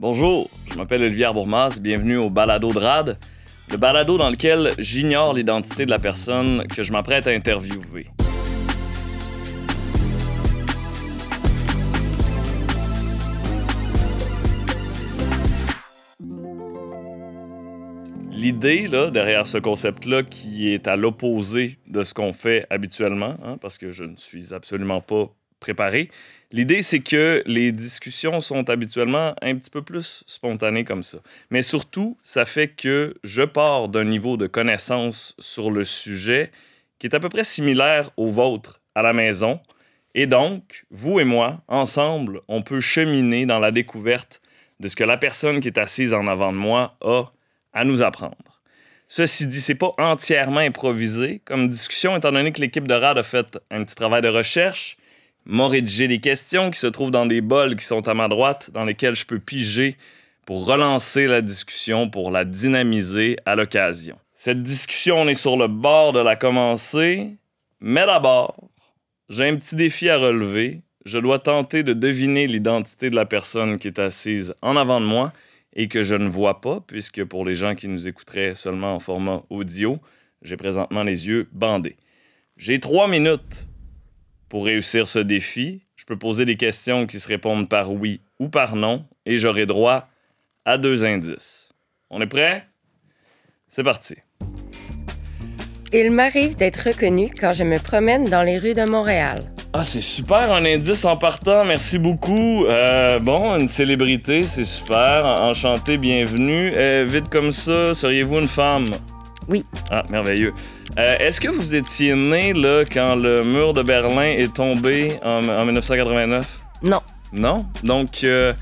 Bonjour, je m'appelle Olivier Bourmas, bienvenue au Balado de RAD, le balado dans lequel j'ignore l'identité de la personne que je m'apprête à interviewer. L'idée là, derrière ce concept-là qui est à l'opposé de ce qu'on fait habituellement, hein, parce que je ne suis absolument pas préparé, L'idée, c'est que les discussions sont habituellement un petit peu plus spontanées comme ça. Mais surtout, ça fait que je pars d'un niveau de connaissance sur le sujet qui est à peu près similaire au vôtre à la maison. Et donc, vous et moi, ensemble, on peut cheminer dans la découverte de ce que la personne qui est assise en avant de moi a à nous apprendre. Ceci dit, c'est pas entièrement improvisé comme discussion, étant donné que l'équipe de RAD a fait un petit travail de recherche m'ont rédigé des questions qui se trouvent dans des bols qui sont à ma droite, dans lesquels je peux piger pour relancer la discussion, pour la dynamiser à l'occasion. Cette discussion, on est sur le bord de la commencer, mais d'abord, j'ai un petit défi à relever. Je dois tenter de deviner l'identité de la personne qui est assise en avant de moi et que je ne vois pas, puisque pour les gens qui nous écouteraient seulement en format audio, j'ai présentement les yeux bandés. J'ai trois minutes pour réussir ce défi, je peux poser des questions qui se répondent par oui ou par non et j'aurai droit à deux indices. On est prêt? C'est parti. Il m'arrive d'être reconnu quand je me promène dans les rues de Montréal. Ah, c'est super, un indice en partant, merci beaucoup. Euh, bon, une célébrité, c'est super. Enchanté, bienvenue. Euh, vite comme ça, seriez-vous une femme? Oui. Ah, merveilleux. Euh, est-ce que vous étiez né là, quand le mur de Berlin est tombé en, 1989? Non. Non? Donc, euh,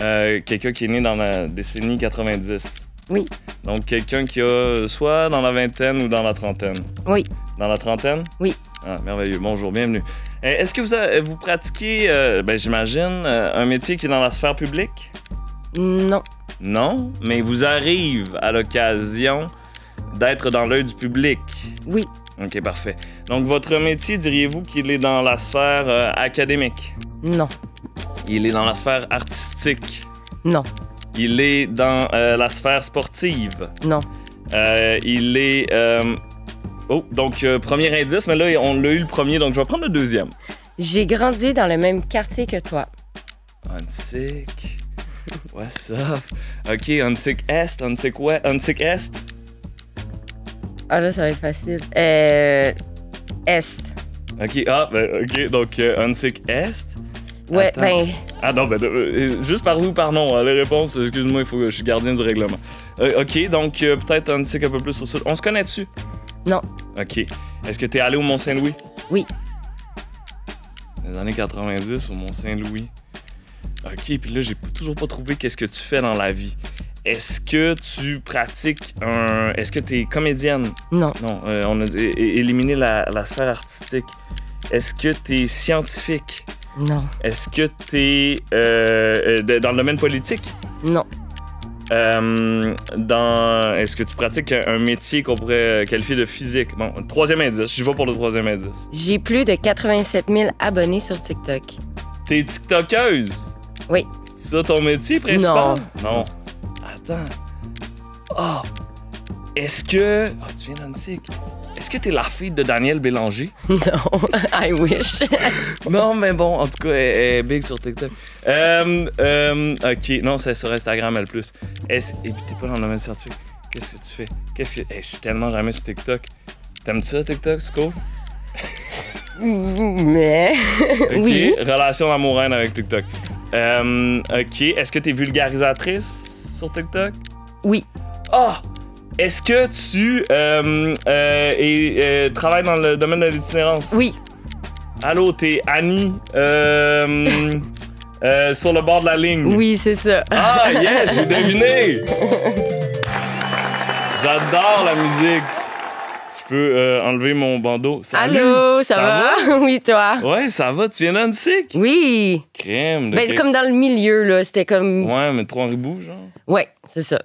euh, quelqu'un qui est né dans la décennie 90. Oui. Donc, quelqu'un qui a soit dans la vingtaine ou dans la trentaine. Oui. Dans la trentaine? Oui. Ah, merveilleux. Bonjour, bienvenue. Est-ce que vous, vous pratiquez, ben, j'imagine, un métier qui est dans la sphère publique? Non. Non, mais vous arrivez à l'occasion d'être dans l'œil du public. Oui. OK, parfait. Donc, votre métier, diriez-vous qu'il est dans la sphère euh, académique? Non. Il est dans la sphère artistique? Non. Il est dans euh, la sphère sportive? Non. Euh, il est... Oh, donc, premier indice, mais là, on l'a eu le premier, donc je vais prendre le deuxième. J'ai grandi dans le même quartier que toi. Antique. What's up? OK, Unsick Est, Unsick on Unsick Est. Ah là, ça va être facile. Euh, est. OK, ah, ben, OK, donc euh, Est. Ouais, ben. Ah non, ben, euh, juste par oui ou par non. Hein, les réponses, excuse-moi, il faut, je suis gardien du règlement. Euh, OK, donc euh, peut-être Unsick un peu plus sur ça. On se connaît dessus Non. OK. Est-ce que t'es allé au Mont-Saint-Louis? Oui. Les années 90, au Mont-Saint-Louis. OK, puis là, j'ai toujours pas trouvé qu'est-ce que tu fais dans la vie. Est-ce que tu pratiques un. Est-ce que tu es comédienne? Non. Non, euh, on a éliminé la, sphère artistique. Est-ce que tu es scientifique? Non. Est-ce que tu es euh, euh, dans le domaine politique? Non. dans, est-ce que tu pratiques un métier qu'on pourrait qualifier de physique? Bon, troisième indice, je vais pour le troisième indice. J'ai plus de 87 000 abonnés sur TikTok. T'es TikTokeuse? Oui. C'est ça ton métier principal? Non. non attends. Oh! Est-ce que. oh, tu viens d'Annecy. Est-ce que t'es la fille de Daniel Bélanger? Non, I wish. non, mais bon, en tout cas, elle, est big sur TikTok. Euh, euh, ok, non, c'est sur Instagram, elle plus. Est-ce... Et puis t'es pas dans le domaine scientifique. Qu'est-ce que tu fais? Qu'est-ce que. je suis tellement jamais sur TikTok. T'aimes-tu ça, TikTok, c'est cool? mais. ok, relation amoureuse avec TikTok. Euh, ok, est-ce que t'es vulgarisatrice? TikTok? Oui. Ah! Est-ce que tu euh, euh, et, euh, travailles dans le domaine de l'itinérance? Oui. Allô, t'es Annie sur le bord de la ligne. Oui, c'est ça. Ah, yes, j'ai deviné! J'adore la musique. Je peux euh, enlever mon bandeau. Salut! Allô, ça, va? oui, toi? Ouais, ça va. Tu viens d'Annecyc? Oui. Crème. ben, C'est comme dans le milieu, là. C'était comme. Ouais, mais trois riboux, genre? Ouais, c'est ça.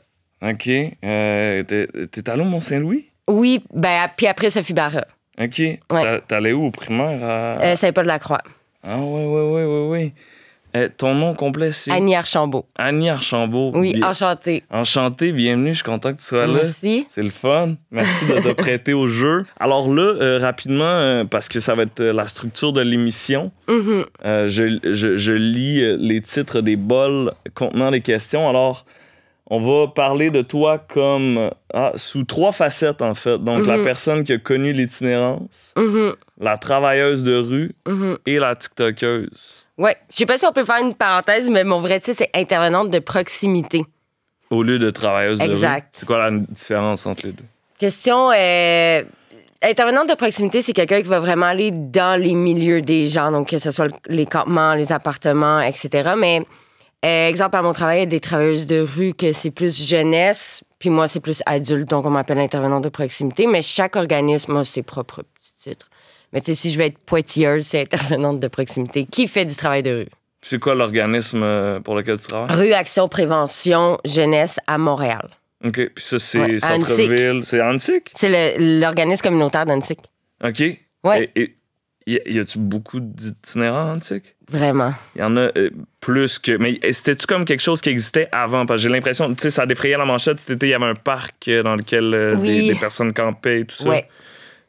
OK. Euh, t'es allé au Mont-Saint-Louis? Oui, ben, puis après Sophie Barra. OK. Ouais. T'allais où au primaire? Euh, Saint-Paul-de-la-Croix. Ah, ouais, ouais, ouais, ouais, ouais. Eh, ton nom complet, c'est. Annie Archambault. Annie Archambault. Oui, enchantée. Enchantée, bienvenue, je suis content que tu sois là. Merci. C'est le fun. Merci de te prêter au jeu. Alors là, euh, rapidement, euh, parce que ça va être euh, la structure de l'émission, mm-hmm. je, lis les titres des bols contenant les questions. Alors, on va parler de toi comme. Ah, sous trois facettes, en fait. Donc, la mm-hmm. personne qui a connu l'itinérance, mm-hmm. la travailleuse de rue et la TikTokeuse. Oui. Je sais pas si on peut faire une parenthèse, mais mon vrai titre, c'est intervenante de proximité. Au lieu de travailleuse exact. C'est quoi la différence entre les deux? Question. Euh, intervenante de proximité, c'est quelqu'un qui va vraiment aller dans les milieux des gens, donc que ce soit les campements, les appartements, etc. Mais euh, exemple, à mon travail, il y a des travailleuses de rue que c'est plus jeunesse, puis moi, c'est plus adulte, donc on m'appelle intervenante de proximité, mais chaque organisme a ses propres petits titres. Mais tu sais, si je veux être pointilleuse, c'est intervenante de proximité qui fait du travail de rue. C'est quoi l'organisme euh, pour lequel tu travailles? Rue Action Prévention Jeunesse à Montréal. OK. Puis ça, c'est Centre-Ville. C'est Antique? C'est l'organisme communautaire d'Antique. OK. Oui. Et, Y a-tu beaucoup d'itinérants Antique? Vraiment. Il y en a euh, plus que. Mais c'était-tu comme quelque chose qui existait avant? Parce que j'ai l'impression, tu sais, ça défrayait la manchette. cétait il y avait un parc euh, dans lequel des, personnes campaient et tout ça. Oui.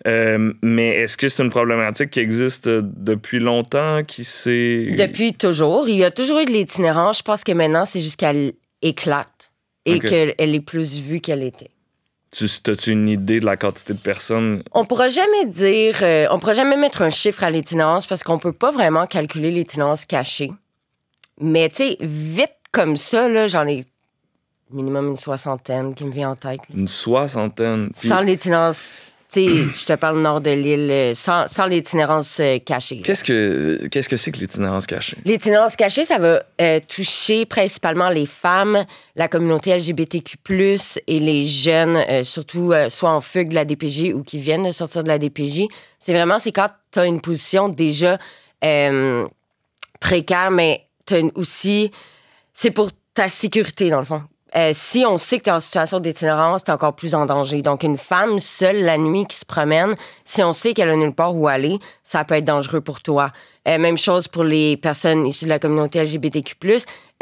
Euh, mais est-ce que c'est une problématique qui existe euh, depuis longtemps, qui s'est... Depuis toujours. Il y a toujours eu de l'itinérance. Je pense que maintenant, c'est juste qu'elle éclate et qu'elle est plus vue qu'elle était. Tu as-tu une idée de la quantité de personnes? On pourra jamais dire, euh, on pourra jamais mettre un chiffre à l'itinérance parce qu'on peut pas vraiment calculer l'itinérance cachée. Mais tu sais, vite comme ça, j'en ai minimum une soixantaine qui me vient en tête. Une soixantaine? Sans l'itinérance je te parle nord de l'île, euh, sans, l'itinérance euh, cachée. Qu'est-ce que qu'est-ce que c'est que l'itinérance cachée? L'itinérance cachée, ça va euh, toucher principalement les femmes, la communauté LGBTQ, et les jeunes, surtout soit en fugue de la DPJ ou qui viennent de sortir de la DPJ. C'est vraiment, c'est quand tu as une position déjà précaire, mais tu as aussi. C'est pour ta sécurité, dans le fond. Euh, si on sait que tu es en situation d'itinérance, tu es encore plus en danger. Donc, une femme seule la nuit qui se promène, si on sait qu'elle a nulle part où aller, ça peut être dangereux pour toi. Euh, même chose pour les personnes issues de la communauté LGBTQ+.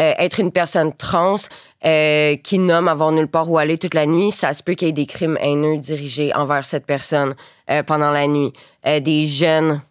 Euh, être une personne trans qui nomme avoir nulle part où aller toute la nuit, ça se peut qu'il y ait des crimes haineux dirigés envers cette personne pendant la nuit. des jeunes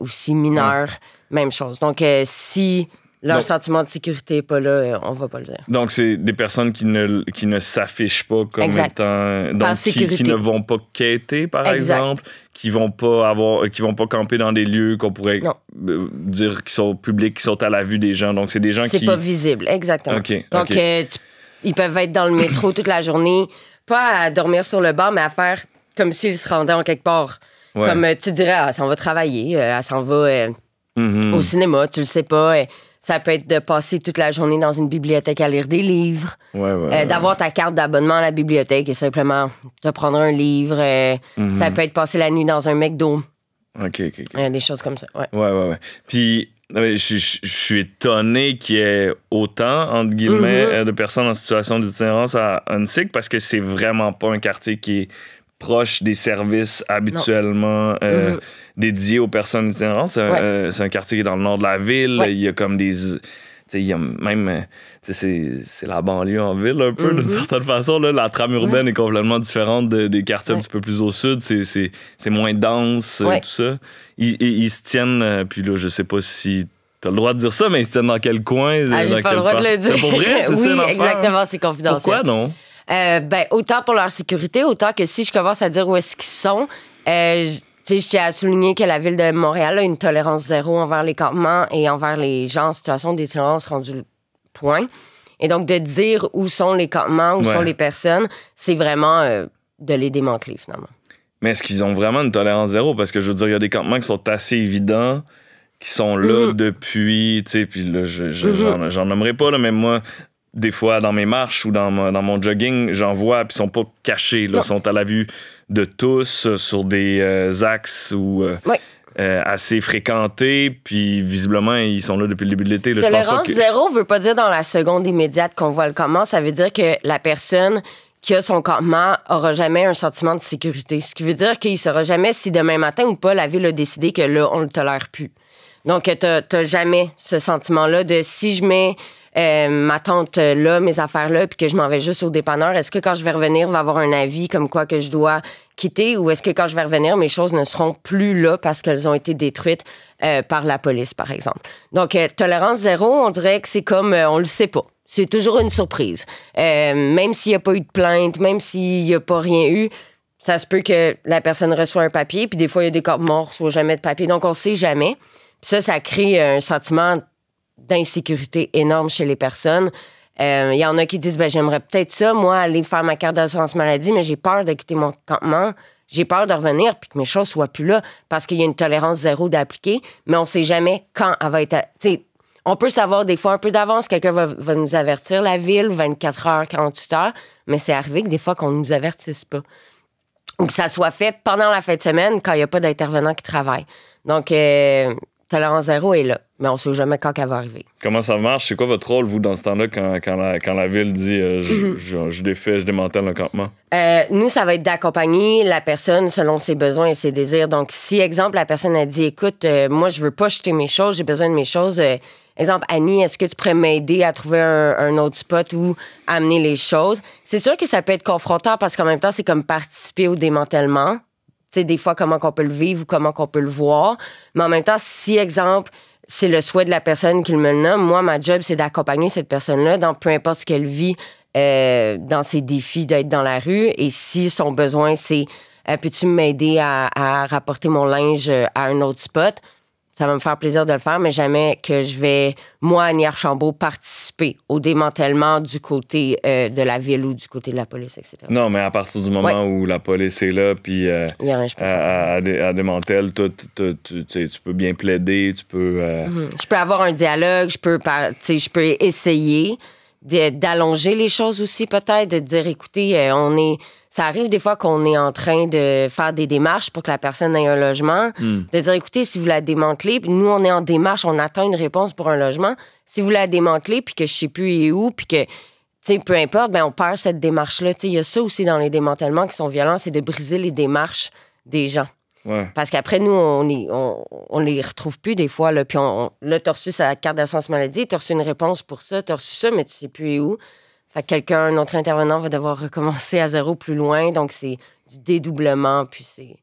aussi mineurs, même chose. Donc, si leur sentiment de sécurité n'est pas là, euh, on va pas le dire. Donc, c'est des personnes qui ne, qui ne s'affichent pas comme étant. Donc, qui, ne vont pas quêter, par exemple, qui vont pas avoir, euh, qui vont pas camper dans des lieux qu'on pourrait euh, dire qui sont publics, qui sont à la vue des gens. Donc, c'est des gens qui. C'est pas visible, exactement. ok donc, ils peuvent être dans le métro toute la journée, pas à dormir sur le banc mais à faire comme s'ils se rendaient en quelque part. Comme tu dirais, ah, ça en va travailler, ça s'en va mhm. au cinéma, tu le sais pas. Ça peut être de passer toute la journée dans une bibliothèque à lire des livres, ouais, ouais, euh, d'avoir ta carte d'abonnement à la bibliothèque et simplement te prendre un livre. Euh, mhm. Ça peut être passer la nuit dans un McDo. OK, OK. OK. des choses comme ça. Ouais, ouais, ouais. Puis je, suis étonné qu'il y ait autant, entre guillemets, mhm. euh, de personnes en situation d'itinérance à Unsick parce que c'est vraiment pas un quartier qui est proche des services habituellement euh, mm-hmm. dédiés aux personnes itinérantes. Euh, c'est un, quartier qui est dans le nord de la ville. Il y a comme des. Il y a même. Euh, c'est la banlieue en ville, un peu, d'une mm-hmm. certaine façon. Là. La trame urbaine est complètement différente des quartiers un petit peu plus au sud. C'est moins dense, tout ça. Ils, ils se tiennent. puis là, je sais pas si T'as le droit de dire ça, mais tiennent dans quel coin? Ah, j'ai pas le droit de le dire. C'est pour vrai, oui, exactement, c'est confidentiel. Pourquoi non? Euh, ben, autant pour leur sécurité, autant que si je commence à dire où est-ce qu'ils sont, euh, je tiens à souligner que la ville de Montréal a une tolérance zéro envers les campements et envers les gens en situation rendu le point. Et donc, de dire où sont les campements, où sont les personnes, c'est vraiment euh, de les démanteler, finalement. Mais est-ce qu'ils ont vraiment une tolérance zéro? Parce que je veux dire, il y a des campements qui sont assez évidents qui sont là mm. depuis, tu sais, puis là, mm-hmm. j'en je, nommerai pas, là, mais moi, des fois dans mes marches ou dans, mon, jogging, j'en vois, puis ils sont pas cachés, Ils sont à la vue de tous euh, sur des euh, axes ou euh, assez fréquentés, puis visiblement, ils sont là depuis le début de l'été. Tolérance zéro veut pas dire dans la seconde immédiate qu'on voit le comment, ça veut dire que la personne qui a son campement aura jamais un sentiment de sécurité, ce qui veut dire qu'il saura jamais si demain matin ou pas la ville a décidé que là, on le tolère plus. Donc, tu n'as jamais ce sentiment-là de si je mets euh, ma tante euh, là, mes affaires là, puis que je m'en vais juste au dépanneur, est-ce que quand je vais revenir, va avoir un avis comme quoi que je dois quitter ou est-ce que quand je vais revenir, mes choses ne seront plus là parce qu'elles ont été détruites euh, par la police, par exemple. Donc, tolérance zéro, on dirait que c'est comme on le sait pas. C'est toujours une surprise. même s'il n'y a pas eu de plainte, même s'il n'y a pas rien eu, ça se peut que la personne reçoit un papier, puis des fois, il y a des corps morts, ou jamais de papier. Donc, on ne sait jamais. ça, ça crée un sentiment d'insécurité énorme chez les personnes. Il euh, y en a qui disent ben, j'aimerais peut-être ça, moi, aller faire ma carte d'assurance maladie, mais j'ai peur de mon campement. J'ai peur de revenir puis que mes choses soient plus là parce qu'il y a une tolérance zéro d'appliquer, mais on sait jamais quand elle va être. on peut savoir des fois un peu d'avance, quelqu'un va, nous avertir, la ville, 24 heures, 48 heures, mais c'est arrivé que des fois qu'on ne nous avertisse pas. Ou que ça soit fait pendant la fin de semaine quand il n'y a pas d'intervenant qui travaille. Donc, euh, Tolérance zéro est là, mais on sait jamais quand qu'elle va arriver. Comment ça marche? C'est quoi votre rôle, vous, dans ce temps-là, quand, la, ville dit euh, mhm. je, je, défais, je démantèle un campement? Euh, nous, ça va être d'accompagner la personne selon ses besoins et ses désirs. Donc, si, exemple, la personne a dit écoute, euh, moi, je veux pas jeter mes choses, j'ai besoin de mes choses. Exemple, Annie, est-ce que tu pourrais m'aider à trouver un, autre spot où amener les choses? C'est sûr que ça peut être confrontant parce qu'en même temps, c'est comme participer au démantèlement sais, des fois, comment qu'on peut le vivre ou comment qu'on peut le voir. Mais en même temps, si, exemple, c'est le souhait de la personne qui me le nomme, moi, ma job, c'est d'accompagner cette personne-là dans peu importe ce qu'elle vit euh, dans ses défis d'être dans la rue. Et si son besoin, c'est euh, peux-tu m'aider à, à rapporter mon linge euh, à un autre spot? ça va me faire plaisir de le faire, mais jamais que je vais, moi, Annie Archambault, participer au démantèlement du côté euh, de la ville ou du côté de la police, etc. Non, mais à partir du moment où la police est là, puis à démantèle, tu peux bien plaider, tu peux... Euh, mm-hmm. Je peux avoir un dialogue, je peux, je peux essayer d'allonger les choses aussi, peut-être, de dire, écoutez, euh, on est ça arrive des fois qu'on est en train de faire des démarches pour que la personne ait un logement, hmm. de dire écoutez, si vous la démantelez, nous on est en démarche, on attend une réponse pour un logement. Si vous la démantelez, puis que je sais plus où, puis que peu importe, ben on perd cette démarche-là. Il y a ça aussi dans les démantèlements qui sont violents, c'est de briser les démarches des gens. Parce qu'après, nous, on, ne les retrouve plus des fois. Là, puis on, on reçu sa carte d'assurance maladie, as reçu une réponse pour ça, as reçu ça, mais tu sais plus où. Fait que quelqu'un, autre intervenant va devoir recommencer à zéro plus loin. Donc, c'est du dédoublement, puis c'est.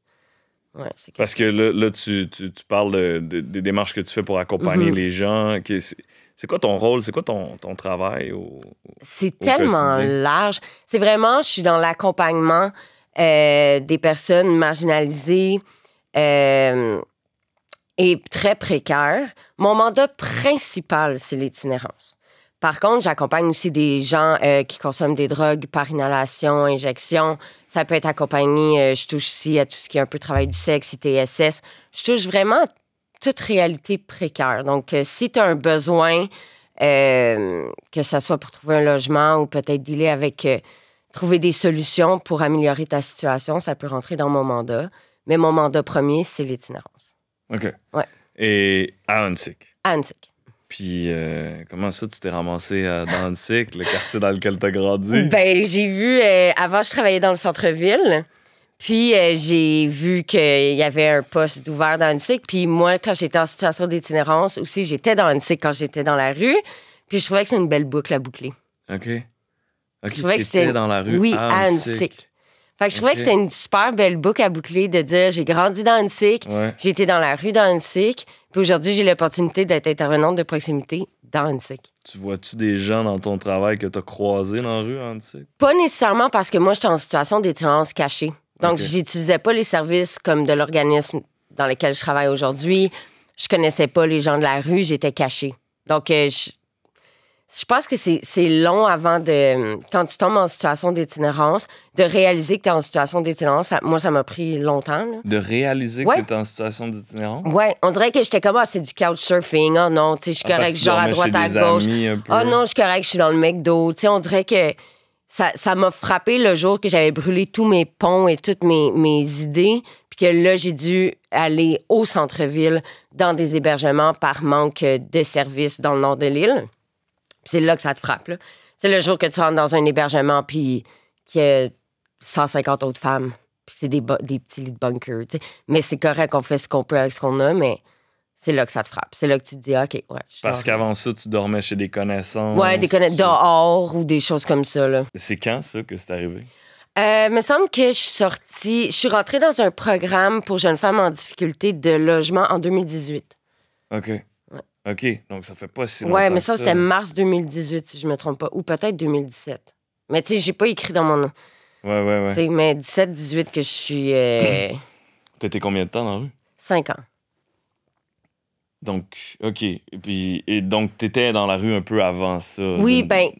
Ouais, Parce que là, tu, tu, tu, parles des démarches que tu fais pour accompagner mm-hmm. les gens. C'est quoi ton rôle? C'est quoi ton, ton, travail? c'est tellement large. C'est vraiment, je suis dans l'accompagnement euh, des personnes marginalisées euh, et très précaires. Mon mandat principal, c'est l'itinérance. Par contre, j'accompagne aussi des gens euh, qui consomment des drogues par inhalation, injection. Ça peut être accompagné, euh, je touche aussi à tout ce qui est un peu travail du sexe, ITSS. Je touche vraiment à toute réalité précaire. Donc, euh, si tu as un besoin, que ce soit pour trouver un logement ou peut-être dealer avec, trouver des solutions pour améliorer ta situation, ça peut rentrer dans mon mandat. Mais mon mandat premier, c'est l'itinérance. OK. Et à Antique. À puis, euh, comment ça, tu t'es ramassé à euh, cycle, le quartier dans lequel t'as grandi? Ben, j'ai vu. Euh, avant, je travaillais dans le centre-ville. Puis, j'ai vu qu'il y avait un poste ouvert dans cycle. Puis, moi, quand j'étais en situation d'itinérance, aussi, j'étais dans cycle quand j'étais dans la rue. Puis, je trouvais que c'est une belle boucle à boucler. OK. je trouvais que c'était dans la rue. Oui, à fait que je trouvais que c'était une super belle boucle à boucler de dire j'ai grandi dans une sick, j'ai été dans la rue dans une sick, puis aujourd'hui j'ai l'opportunité d'être intervenante de proximité dans une sick. Tu vois-tu des gens dans ton travail que tu as croisés dans la rue en sick? Pas nécessairement parce que moi j'étais en situation d'étudiance cachée. Donc j'utilisais pas les services comme de l'organisme dans lequel je travaille aujourd'hui. Je connaissais pas les gens de la rue, j'étais cachée. Donc euh, je je pense que c'est long avant de. Quand tu tombes en situation d'itinérance, de réaliser que tu es en situation d'itinérance, moi, ça m'a pris longtemps. De réaliser que tu es en situation d'itinérance? Ouais, on dirait que j'étais comme, ah, c'est du couchsurfing. Oh non, tu sais, je suis ah, genre à droite, à gauche. Oh non, je suis correct, je suis dans le McDo. Tu sais, on dirait que ça m'a frappé le jour que j'avais brûlé tous mes ponts et toutes mes, mes idées. Puis que là, j'ai dû aller au centre-ville dans des hébergements par manque de services dans le nord de l'île c'est là que ça te frappe. C'est le jour que tu rentres dans un hébergement, puis qu'il y a 150 autres femmes, puis c'est des, petits lits de bunker. Mais c'est correct, qu'on fait ce qu'on peut avec ce qu'on a, mais c'est là que ça te frappe. C'est là que tu te dis, OK, ouais. Parce qu'avant ça, tu dormais chez des connaissances. Ouais, des connaissances dehors ou des choses comme ça. C'est quand ça que c'est arrivé? Euh, me semble que je suis sortie, je suis rentrée dans un programme pour jeunes femmes en difficulté de logement en 2018. OK. OK, donc ça fait pas si longtemps. Ouais, mais ça, c'était mars 2018, si je me trompe pas, ou peut-être 2017. Mais tu sais, j'ai pas écrit dans mon. Ouais, ouais, ouais. mais 17, 18 que je suis. Euh, t'étais combien de temps dans la rue? Cinq ans. Donc, OK. Et puis, et donc, t'étais dans la rue un peu avant ça? Oui, ben,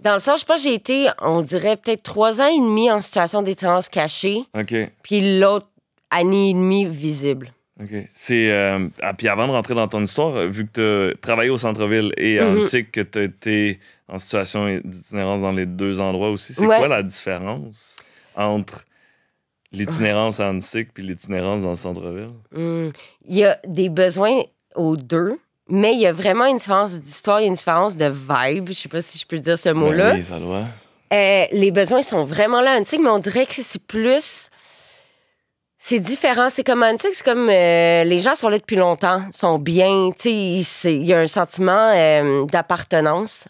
dans le sens, je pense j'ai été, on dirait, peut-être trois ans et demi en situation d'étendance cachée. OK. Puis l'autre année et demi visible. OK. C'est. Euh, ah, puis avant de rentrer dans ton histoire, euh, vu que tu as travaillé au centre-ville et à mm que tu été en situation d'itinérance dans les deux endroits aussi, c'est quoi la différence entre l'itinérance à Annecy puis l'itinérance dans le centre-ville? Hmm. Il y a des besoins aux deux, mais il y a vraiment une différence d'histoire, il une différence de vibe. Je sais pas si je peux dire ce ben mot-là. Euh, les besoins sont vraiment là à mais on dirait que c'est plus c'est différent. C'est comme c'est comme euh, les gens sont là depuis longtemps, sont bien. Il y a un sentiment euh, d'appartenance,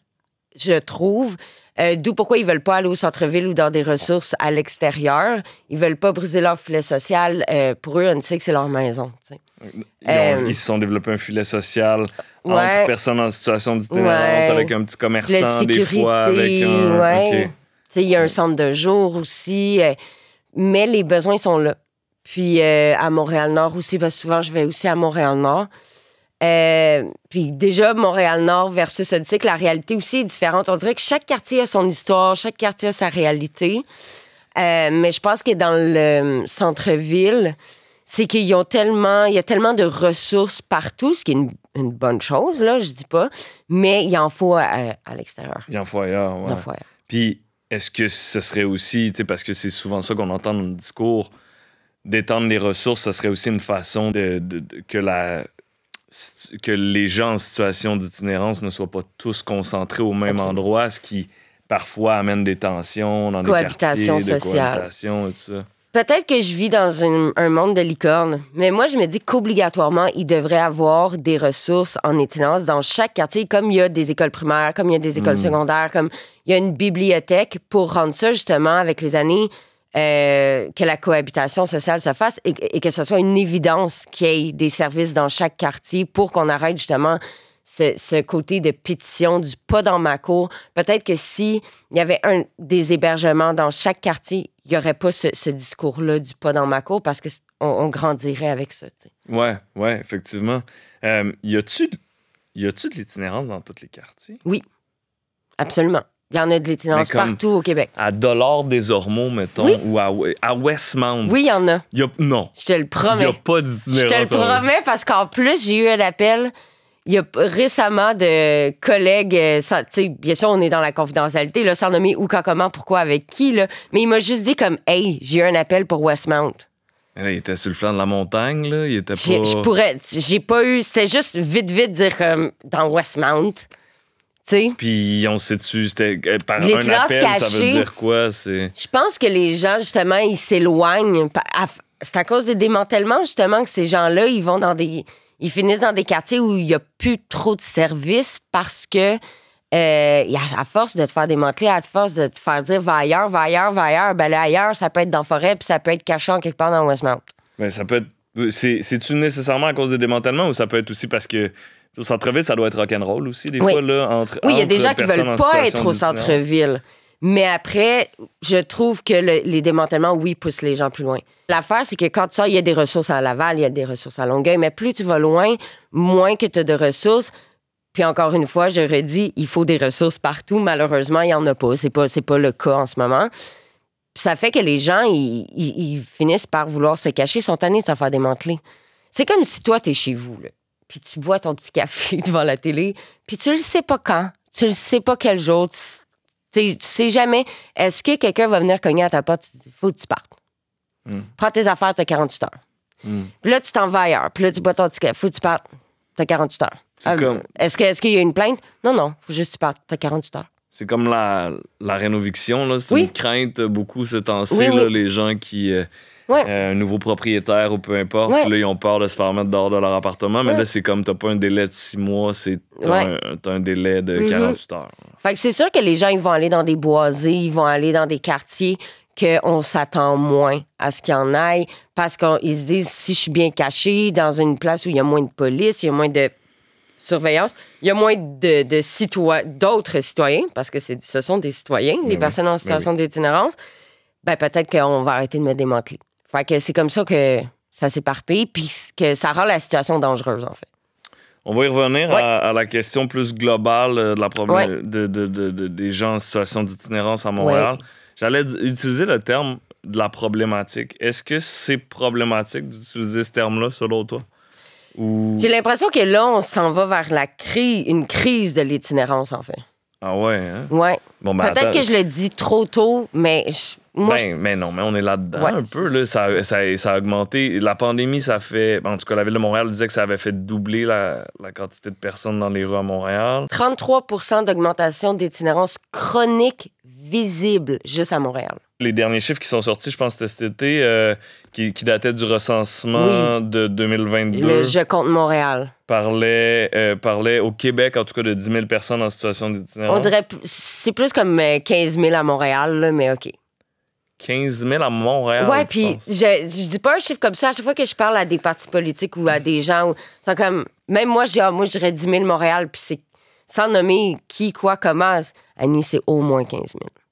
je trouve. Euh, d'où pourquoi ils veulent pas aller au centre-ville ou dans des ressources à l'extérieur. Ils veulent pas briser leur filet social. pour eux, on sait que c'est leur maison. Ils, ont, se sont développés un filet social entre personnes en situation d'itinérance, avec un petit commerçant, des fois. Avec un... Il y a un centre de jour aussi, mais les besoins sont là. Puis euh, à Montréal-Nord aussi, parce que souvent, je vais aussi à Montréal-Nord. Euh, puis déjà, Montréal-Nord versus Odyssey, que la réalité aussi est différente. On dirait que chaque quartier a son histoire, chaque quartier a sa réalité. Euh, mais je pense que dans le centre-ville, c'est qu'ils ont tellement, il y a tellement de ressources partout, ce qui est une, bonne chose, là, je dis pas, mais il en faut à, l'extérieur. Il en faut ailleurs, oui. Il en faut ailleurs. Puis, est-ce que ce serait aussi, parce que c'est souvent ça qu'on entend dans le discours, d'étendre les ressources, ce serait aussi une façon de, que, la, que les gens en situation d'itinérance ne soient pas tous concentrés au même endroit, ce qui parfois amène des tensions dans des quartiers, de cohabitation et tout ça. Peut-être que je vis dans un monde de licorne, mais moi, je me dis qu'obligatoirement, il devrait avoir des ressources en itinérance dans chaque quartier, comme il y a des écoles primaires, comme il y a des écoles hmm. secondaires, comme il y a une bibliothèque pour rendre ça, justement, avec les années, euh, que la cohabitation sociale se fasse et, que ce soit une évidence qu'il y ait des services dans chaque quartier pour qu'on arrête justement ce, côté de pétition du pas dans ma cour. Peut-être que s'il y avait un, des hébergements dans chaque quartier, il n'y aurait pas ce, discours-là du pas dans ma cour parce qu'on on grandirait avec ça. Oui, Ouais, ouais, effectivement. Euh, y a-tu de l'itinérance dans tous les quartiers? Oui, absolument. Il y en a de l'itinérance partout au Québec. À Dollar des Ormeaux, mettons, ou à, à, Westmount. Oui, il y en a. non. Je te le promets. Il a pas d'itinérance. Je te le promets parce qu'en plus, j'ai eu un appel il y a récemment de collègues, euh, bien sûr, on est dans la confidentialité, là, sans nommer où, quand, comment, pourquoi, avec qui, là, mais il m'a juste dit comme, hey, j'ai eu un appel pour Westmount. il était sur le flanc de la montagne, là, il était pas. Je pourrais, j'ai pas eu, c'était juste vite, vite dire comme, dans Westmount. Puis on s'est tu c'était euh, par les un appel, cachées, ça veut dire quoi? Je pense que les gens, justement, ils s'éloignent. C'est à cause des démantèlements, justement, que ces gens-là, ils vont dans des... Ils finissent dans des quartiers où il n'y a plus trop de services parce que euh, à force de te faire démanteler, à force de te faire dire va ailleurs, va ailleurs, va ailleurs, ben là, ailleurs, ça peut être dans la forêt, puis ça peut être caché en quelque part dans Westmount. Mais ben, ça peut être. C'est-tu nécessairement à cause des démantèlements ou ça peut être aussi parce que au centre-ville, ça doit être rock'n'roll aussi, des fois, là, entre. Oui, il y a des gens qui ne veulent pas être au centre-ville. Mais après, je trouve que les démantèlements, oui, poussent les gens plus loin. L'affaire, c'est que quand ça, il y a des ressources à Laval, il y a des ressources à Longueuil, mais plus tu vas loin, moins que tu as de ressources. Puis encore une fois, je redis, il faut des ressources partout. Malheureusement, il n'y en a pas. C'est pas, pas le cas en ce moment. Ça fait que les gens, ils, finissent par vouloir se cacher, sont tannés de se faire démanteler. C'est comme si toi, tu es chez vous. Là puis tu bois ton petit café devant la télé, puis tu le sais pas quand, tu le sais pas quel jour, tu, ne sais jamais, est-ce que quelqu'un va venir cogner à ta porte, il faut que tu partes. Hmm. Prends tes affaires, t'as 48 heures. Hmm. Puis là, tu t'en vas ailleurs, puis là, tu bois ton petit café, faut que tu partes, t'as 48 heures. Euh, est-ce qu'il y a une plainte? Non, non, faut juste que tu partes, as 48 heures. C'est comme la, la rénoviction, là. C'est une crainte beaucoup ce temps-ci, les gens qui. Euh, euh, un nouveau propriétaire ou peu importe. Là, ils ont peur de se faire mettre dehors de leur appartement, mais là, c'est comme t'as pas un délai de six mois, c'est un, un, délai de 48 mhm. heures. Fait que c'est sûr que les gens, ils vont aller dans des boisés, ils vont aller dans des quartiers qu'on s'attend moins à ce qu'il y en aille parce qu'ils se disent si je suis bien caché dans une place où il y a moins de police, il y a moins de surveillance. Il y a moins de, d'autres citoyens, parce que ce sont des citoyens, les ben personnes en ben situation d'itinérance. Ben, peut-être qu'on va arrêter de me démanteler. Fait que c'est comme ça que ça s'éparpille, puis que ça rend la situation dangereuse, en fait. On va y revenir à, la question plus globale euh, la des gens en situation d'itinérance à Montréal. J'allais utiliser le terme de la problématique. Est-ce que c'est problématique d'utiliser ce terme-là, selon toi? J'ai l'impression que là, on s'en va vers la cri une crise de l'itinérance, en fait. Ah ouais, hein? Ouais. Ben, Peut-être que je le dis trop tôt, mais je... Ben, mais non, mais on est là-dedans un peu. Là. Ça, ça, a augmenté. La pandémie, ça fait. En tout cas, la Ville de Montréal disait que ça avait fait doubler la, la quantité de personnes dans les rues à Montréal. 33 d'augmentation d'itinérance chronique visible juste à Montréal. Les derniers chiffres qui sont sortis, je pense, cet été, euh, qui, dataient du recensement de 2022. Le Je compte Montréal. Parlait, euh, parlait au Québec, en tout cas, de 10 000 personnes en situation d'itinérance. On dirait, c'est plus comme 15 euh, 000 à Montréal, mais OK. 15 000 à Montréal. Ouais, puis je, dis pas un chiffre comme ça. À chaque fois que je parle à des partis politiques ou à des gens, c'est comme. Même moi, ah, moi, je dirais 10 000 Montréal, puis c'est sans nommer qui, quoi, comment, Annie, c'est au moins 15 000.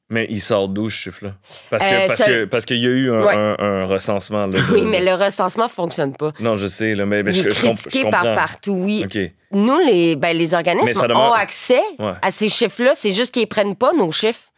Mais ils sortent d'où ce chiffre-là? Parce qu'il euh, parce que, parce y a eu un, recensement. Oui, mais le recensement ne fonctionne pas. Non, je sais, mais, critiqué partout, oui. Nous, les, ben, les organismes ont accès à ces chiffres-là, c'est juste qu'ils ne prennent pas nos chiffres.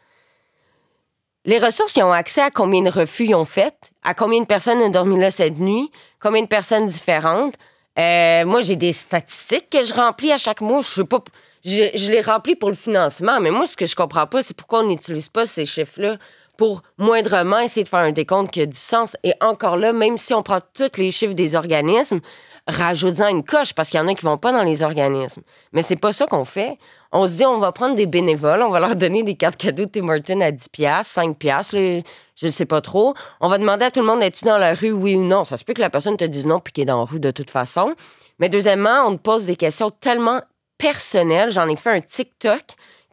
Les ressources, ils ont accès à combien de refus ils ont fait, à combien de personnes ont dormi là cette nuit, combien de personnes différentes. Euh, moi, j'ai des statistiques que je remplis à chaque mois. Je ne sais pas je, l'ai rempli pour le financement, mais moi, ce que je comprends pas, c'est pourquoi on n'utilise pas ces chiffres-là pour moindrement essayer de faire un décompte qui a du sens. Et encore là, même si on prend tous les chiffres des organismes, rajoutant une coche parce qu'il y en a qui vont pas dans les organismes. Mais c'est pas ça qu'on fait. On se dit, on va prendre des bénévoles, on va leur donner des cartes cadeaux de Tim Hortons à 10 pièces, 5 pièces, je sais pas trop. On va demander à tout le monde es-tu dans la rue, oui ou non. Ça se peut que la personne te dise non puis qu'elle est dans la rue de toute façon. Mais deuxièmement, on te pose des questions tellement personnel, j'en ai fait un TikTok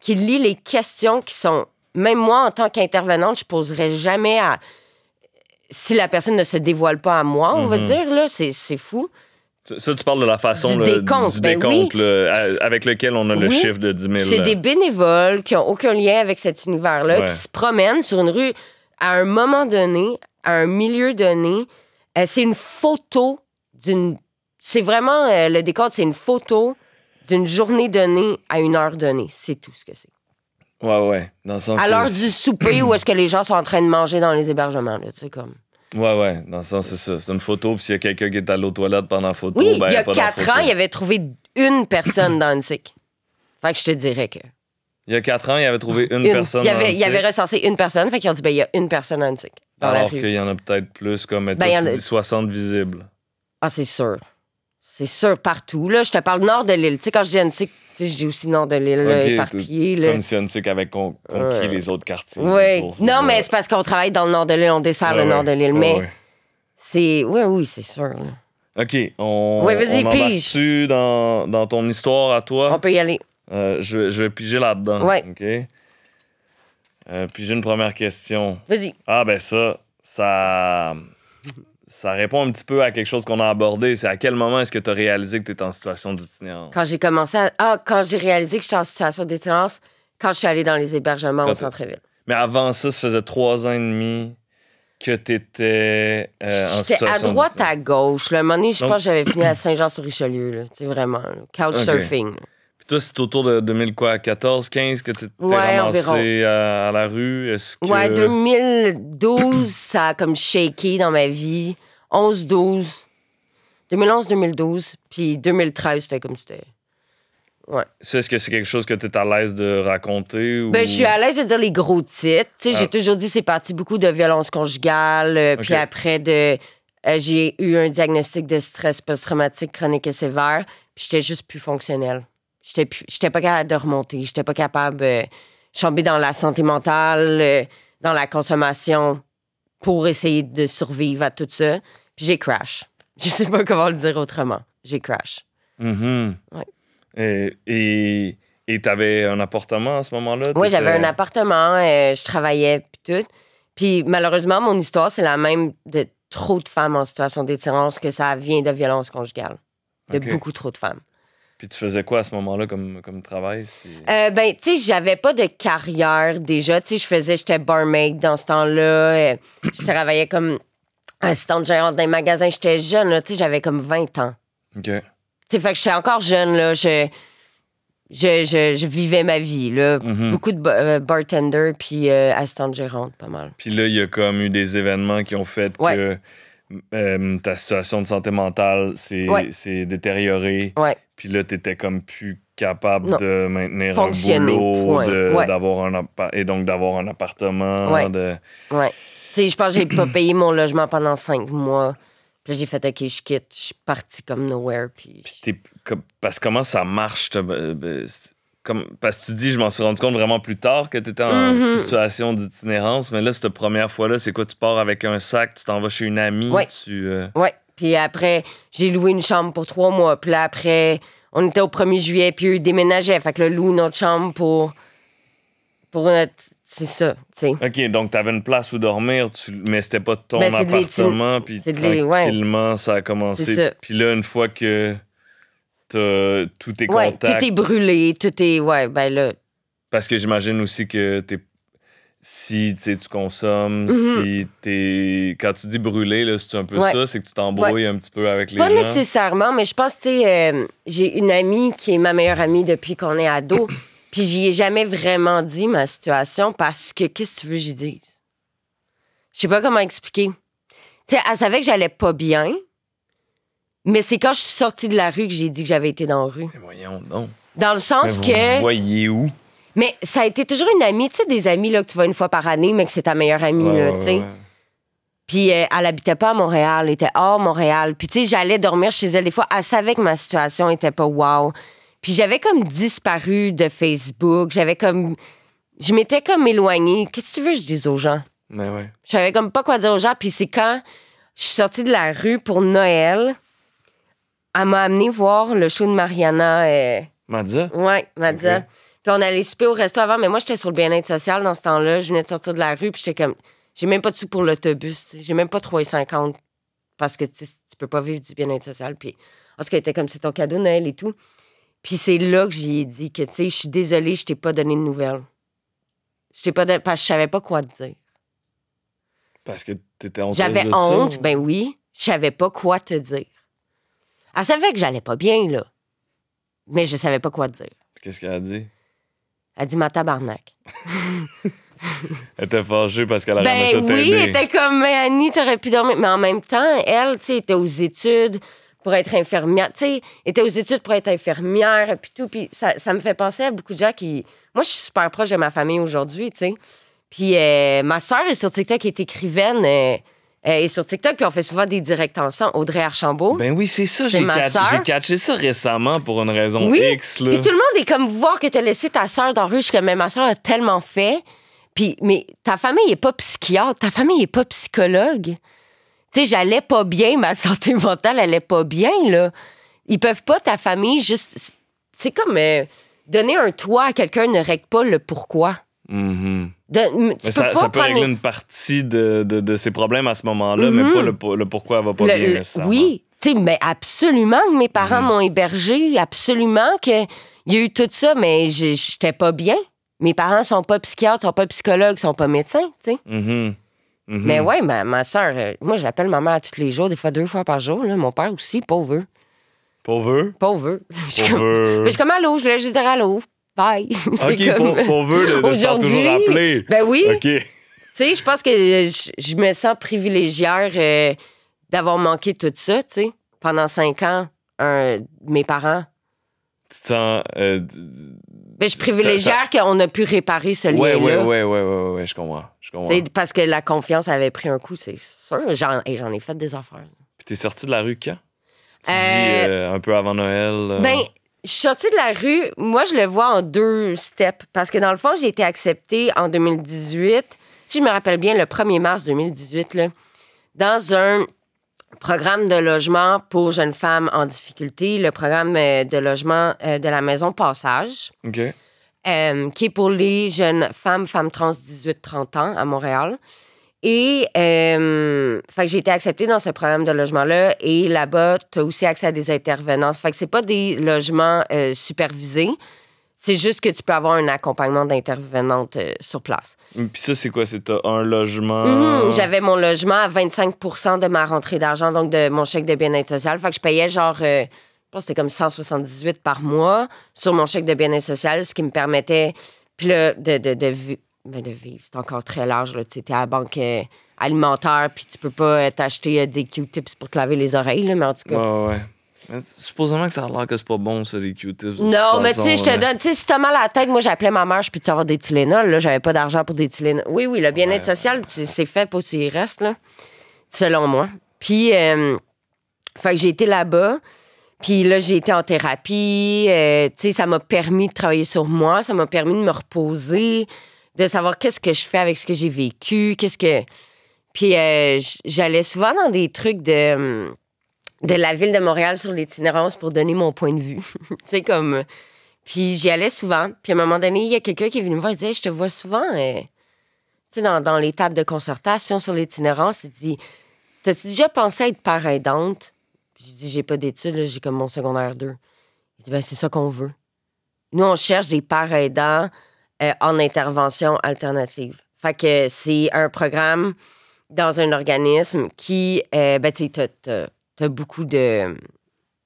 qui lit les questions qui sont. Même moi, en tant qu'intervenante, je poserais jamais à. Si la personne ne se dévoile pas à moi, on va mhm. dire, là, c'est fou. Ça, tu parles de la façon du décompte, ben avec lequel on a le chiffre de 10 000. C'est des bénévoles qui n'ont aucun lien avec cet univers-là, qui se promènent sur une rue à un moment donné, à un milieu donné. Euh, c'est une photo d'une. C'est vraiment. Euh, le décompte, c'est une photo d'une journée donnée à une heure donnée. C'est tout ce que c'est. Ouais, ouais. Dans À l'heure du souper où est-ce que les gens sont en train de manger dans les hébergements, là, tu sais, comme. Ouais, ouais, dans le sens, c'est ça. C'est une photo, puis s'il y a quelqu'un qui est à l'eau toilette pendant la photo, oui, ben, il y a quatre ans, il avait trouvé une personne dans une SIC. Fait que je te dirais que. Il y a quatre ans, il avait trouvé une, personne il avait, dans Il avait recensé une personne, fait qu'ils ont dit, ben, il y a une personne dans une SIC. Alors qu'il y en a peut-être plus, comme, 60 ben, visibles. Ah, c'est sûr. C'est sûr, partout. Là, je te parle nord de l'île. Tu sais, quand je dis Antique, je dis aussi nord de l'île euh, éparpillée. Comme si avait conquis les autres quartiers. Oui. Non, mais euh, c'est parce qu'on travaille dans le nord de l'île, on dessert le nord de l'île. mais c'est. Oui, oui, c'est sûr. OK. On, oui, vas-y, Dans, dans ton histoire à toi? On peut y aller. Euh, je, vais piger là-dedans. Oui. OK. puis j'ai une première question. Vas-y. Ah, ben ça, ça. Ça répond un petit peu à quelque chose qu'on a abordé. C'est à quel moment est-ce que tu as réalisé que tu étais en situation d'itinérance? Quand j'ai commencé à. Ah, quand j'ai réalisé que j'étais en situation d'itinérance, quand je suis allé dans les hébergements au centre-ville. Mais avant ça, ça faisait trois ans et demi que tu étais euh, J'étais à droite, à gauche. Le moment je pense que j'avais fini à Saint-Jean-sur-Richelieu. C'est sais, vraiment. Couchsurfing toi, c'est autour de 2014, 15 que tu t'es ramassé à, la rue. Est-ce que... Ouais, 2012, ça a comme shaké dans ma vie. 11, 12. 2011, 2012. Puis 2013, c'était comme c'était. Ouais. Est-ce que c'est quelque chose que tu es à l'aise de raconter? Ben, je suis à l'aise de dire les gros titres. J'ai ah. toujours dit c'est parti beaucoup de violence conjugale, euh, puis après de. Euh, j'ai eu un diagnostic de stress post-traumatique chronique et sévère, puis j'étais juste plus fonctionnelle. J'étais j'étais pas capable de remonter, j'étais pas capable de euh, dans la santé mentale, euh, dans la consommation pour essayer de survivre à tout ça. Puis j'ai crash. Je sais pas comment le dire autrement. J'ai crash. Mm-hmm. Et, et... tu avais un appartement à ce moment-là? Oui, j'avais un appartement, euh, je travaillais, puis tout. Puis malheureusement, mon histoire, c'est la même de trop de femmes en situation d'étirance que ça vient de violence conjugale. De beaucoup trop de femmes. Puis tu faisais quoi à ce moment-là comme, comme travail? Si... Euh, ben, tu sais, j'avais pas de carrière déjà. Tu sais, je faisais, j'étais barmaid dans ce temps-là. Euh, je travaillais comme assistante gérante d'un magasin. J'étais jeune, Tu sais, j'avais comme 20 ans. OK. Tu sais, fait que j'étais encore jeune, là. Je, vivais ma vie, là. Mhm. Beaucoup de euh, bartender puis euh, assistante pas mal. Puis là, il y a comme eu des événements qui ont fait que euh, ta situation de santé mentale s'est détériorée. Puis là, t'étais comme plus capable de maintenir un boulot, d'avoir un et donc d'avoir un appartement. Ouais. je pense que j'ai pas payé mon logement pendant cinq mois. Puis j'ai fait OK, je quitte, je suis parti comme nowhere. Puis, puis parce que comment ça marche? Euh, ben, parce que tu dis, je m'en suis rendu compte vraiment plus tard que tu étais en mhm. situation d'itinérance, mais là, cette première fois-là, c'est quoi? Tu pars avec un sac, tu t'en vas chez une amie, ouais. tu. Euh, ouais. Puis après, j'ai loué une chambre pour trois mois. Puis là, après, on était au 1er juillet, puis eux déménageaient. Fait que là, loue notre chambre pour. pour notre. C'est ça, tu sais. OK, donc tu avais une place où dormir, tu... mais c'était pas ton ben, appartement, puis tranquillement, ça a commencé. Puis là, une fois que tout est ouais, Tout est brûlé, tout est. Ouais, ben là. Parce que j'imagine aussi que t'es si tu consommes, mhm. si Quand tu dis brûlé, c'est un peu ça, c'est que tu t'embrouilles un petit peu avec les Pas Pas nécessairement, mais je pense, tu euh, j'ai une amie qui est ma meilleure amie depuis qu'on est ado, puis j'y ai jamais vraiment dit ma situation parce que qu'est-ce que tu veux que j'y dise? Je sais pas comment expliquer. elle savait que j'allais pas bien, mais c'est quand je suis sortie de la rue que j'ai dit que j'avais été dans la rue. Mais voyons donc. Dans le sens mais vous voyez où? Mais ça a été toujours une amie, tu sais, des amis là, que tu vois une fois par année, mais que c'est ta meilleure amie, là, tu sais. Puis euh, elle habitait pas à Montréal, elle était hors Montréal. Puis tu sais, j'allais dormir chez elle. Des fois, elle savait que ma situation était pas wow. Puis j'avais comme disparu de Facebook. J'avais comme. Je m'étais comme éloignée. Qu'est-ce que tu veux que je dise aux gens? Mais ouais. Je savais comme pas quoi dire aux gens. Puis c'est quand je suis sortie de la rue pour Noël elle m'a amené voir le show de Mariana. et Oui, Madia. Puis on allait souper au resto avant, mais moi, j'étais sur le bien-être social dans ce temps-là. Je venais de sortir de la rue, puis j'étais comme. J'ai même pas de sous pour l'autobus. J'ai même pas 3,50 parce que tu peux pas vivre du bien-être social. Puis, parce qu'elle était comme c'est ton cadeau Noël et tout. Puis c'est là que j'ai dit que, tu sais, je suis désolée, je t'ai pas donné de nouvelles. Je t'ai pas Parce que je savais pas quoi te dire. Parce que t'étais honte. J'avais honte, ben oui. Je savais pas quoi te dire. Elle savait que j'allais pas bien, là. Mais je savais pas quoi dire. Qu'est-ce qu'elle a dit? Elle a dit ma tabarnak. elle était fâchée parce qu'elle a ben oui, elle était comme mais Annie, t'aurais pu dormir. Mais en même temps, elle, tu sais, était aux études pour être infirmière. Tu sais, était aux études pour être infirmière, puis tout. Puis ça, ça, me fait penser à beaucoup de gens qui. Moi, je suis super proche de ma famille aujourd'hui, tu sais. Puis euh, ma soeur est sur TikTok, qui est écrivaine. Euh, euh, et sur TikTok, puis on fait souvent des directs ensemble. Audrey Archambault. Ben oui, c'est ça, j'ai catché, ça récemment pour une raison oui. X. Là. Puis tout le monde est comme voir que t'as laissé ta soeur dans la rue. Je ma soeur a tellement fait. Puis, mais ta famille est pas psychiatre, ta famille est pas psychologue. Tu sais, j'allais pas bien, ma santé mentale allait pas bien, là. Ils peuvent pas, ta famille, juste. C'est comme euh, donner un toit à quelqu'un ne règle pas le pourquoi. Mm-hmm ça, peut régler une partie de, de, problèmes à ce moment-là, mais mm-hmm. pas le, pourquoi elle va pas bien. oui, mais absolument que mes parents mm-hmm. m'ont hébergé, absolument qu'il y a eu tout ça, mais j'étais pas bien. Mes parents sont pas psychiatres, sont pas psychologues, sont pas médecins, mm-hmm. Mais ouais, ma, ma soeur, euh, moi, je l'appelle maman tous les jours, des fois deux fois par jour. Mon père aussi, pauvre. Pauvre? Pauvre. Je suis comme, allô, je voulais juste dire allô bye. OK, comme... pour, veut de, rappeler. Ben oui. OK. Tu sais, je pense que je, me sens privilégiée euh, d'avoir manqué tout ça, tu sais, pendant cinq ans, mes parents. Tu te sens. Euh, ben, je suis privilégière qu'on a pu réparer ce lien-là. Ouais, ouais, oui, oui, ouais, je comprends. Je comprends. parce que la confiance avait pris un coup, c'est sûr. J'en ai fait des affaires. Puis t'es sortie de la rue quand? Tu euh, dis un peu avant Noël. Ben, je sortie de la rue, moi, je le vois en deux steps. Parce que dans le fond, j'ai été acceptée en 2018, si je me rappelle bien, le 1er mars 2018, dans un programme de logement pour jeunes femmes en difficulté, le programme euh, de logement euh, de la maison Passage, euh, qui est pour les jeunes femmes, femmes trans 18-30 ans à Montréal. Et euh, que j'ai été acceptée dans ce programme de logement-là. Et là-bas, tu as aussi accès à des intervenants. Fait que c'est pas des logements euh, supervisés. C'est juste que tu peux avoir un accompagnement d'intervenante euh, sur place. Hum, puis ça, c'est quoi? C'est un logement? Mmh, j'avais mon logement à 25 de ma rentrée d'argent, donc de mon chèque de bien-être social. Fait que je payais genre, je pense que c'était comme 178 par mois sur mon chèque de bien-être social, ce qui me permettait puis de, de, de, ben, de vivre, c'est encore très large. Tu es à la banque euh, alimentaire, puis tu peux pas euh, t'acheter euh, des Q-tips pour te laver les oreilles, là, mais en tout cas. ouais. supposément que ça a l'air que c'est pas bon, ça, les Q-tips. Non, mais tu sais, je te donne. Tu sais, si mal à la tête, moi, j'appelais ma mère, je peux avoir des Tylenol. Là, j'avais pas d'argent pour des Tylenol. Oui, oui, le bien-être social, c'est fait pour s'il reste, là, selon moi. Puis, fait que j'ai été là-bas. Puis là, j'ai été en thérapie. tu sais, ça m'a permis de travailler sur moi. Ça m'a permis de me reposer de savoir qu'est-ce que je fais avec ce que j'ai vécu, qu'est-ce que. Puis euh, j'allais souvent dans des trucs de, de la ville de Montréal sur l'itinérance pour donner mon point de vue. tu sais, comme. Puis j'y allais souvent. Puis à un moment donné, il y a quelqu'un qui est venu me voir et disait Je te vois souvent. Euh, tu sais, dans, dans les tables de concertation sur l'itinérance, il dit T'as-tu déjà pensé à être père aidante J'ai dit J'ai pas d'études, j'ai comme mon secondaire 2. Il dit Ben, c'est ça qu'on veut. Nous, on cherche des pères aidants euh, en intervention alternative. Fait que c'est un programme dans un organisme qui, euh, ben, tu as beaucoup de,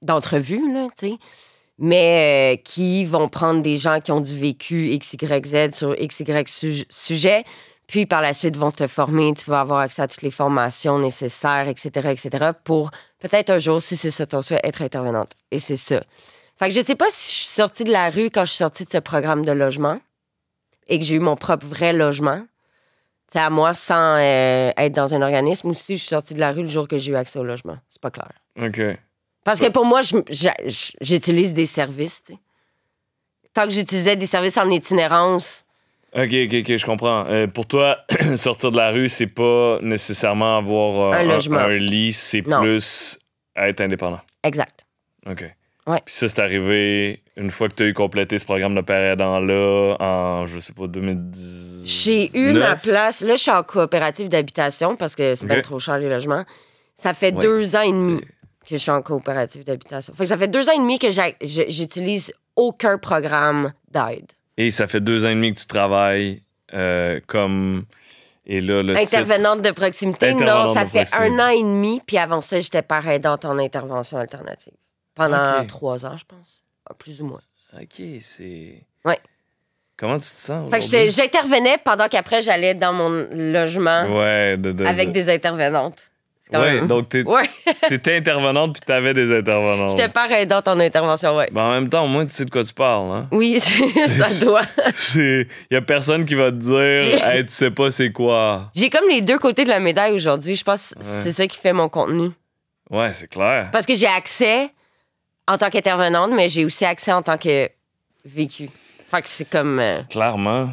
d'entrevues, là, tu sais, mais euh, qui vont prendre des gens qui ont du vécu XYZ sur XY Y sujet, puis par la suite vont te former, tu vas avoir accès à toutes les formations nécessaires, etc., etc., pour peut-être un jour, si c'est ça ton souhait, être intervenante. Et c'est ça. Fait que je sais pas si je suis sortie de la rue quand je suis sortie de ce programme de logement et que j'ai eu mon propre vrai logement, c'est à moi sans euh, être dans un organisme ou si je suis sortie de la rue le jour que j'ai eu accès au logement. C'est pas clair. OK. Parce que pour moi, j'utilise des services. Tant que j'utilisais des services en itinérance. OK, OK, OK, je comprends. Euh, pour toi, sortir de la rue, c'est pas nécessairement avoir euh, un, un lit, c'est plus être indépendant. Exact. OK. Ouais. Puis ça, c'est arrivé une fois que tu as eu complété ce programme de père là en, je sais pas, 2010. J'ai eu ma place. Là, je suis en coopérative d'habitation parce que c'est pas trop cher les logements. Ça fait deux ans et demi que je suis en coopérative d'habitation. ça fait deux ans et demi que j'utilise aucun programme d'aide. Et ça fait deux ans et demi que tu travailles euh, comme. Et Intervenante de proximité, non, ça fait un an et demi. Puis avant ça, j'étais dans en intervention alternative. Pendant trois ans, je pense. Ah, plus ou moins. OK, c'est. Ouais. Comment tu te sens? Fait j'intervenais pendant qu'après j'allais dans mon logement avec des intervenantes. Oui, donc tu intervenante puis tu avais des intervenantes. J'étais pas dans ton intervention, oui. en même temps, au moins, tu sais de quoi tu parles. Hein? Oui, ça doit. Il n'y a personne qui va te dire hey, tu sais pas c'est quoi. J'ai comme les deux côtés de la médaille aujourd'hui. Je pense que c'est ça qui fait mon contenu. Ouais, c'est clair. Parce que j'ai accès en tant qu'intervenante, mais j'ai aussi accès en tant que vécu. Fait c'est comme. Euh, Clairement.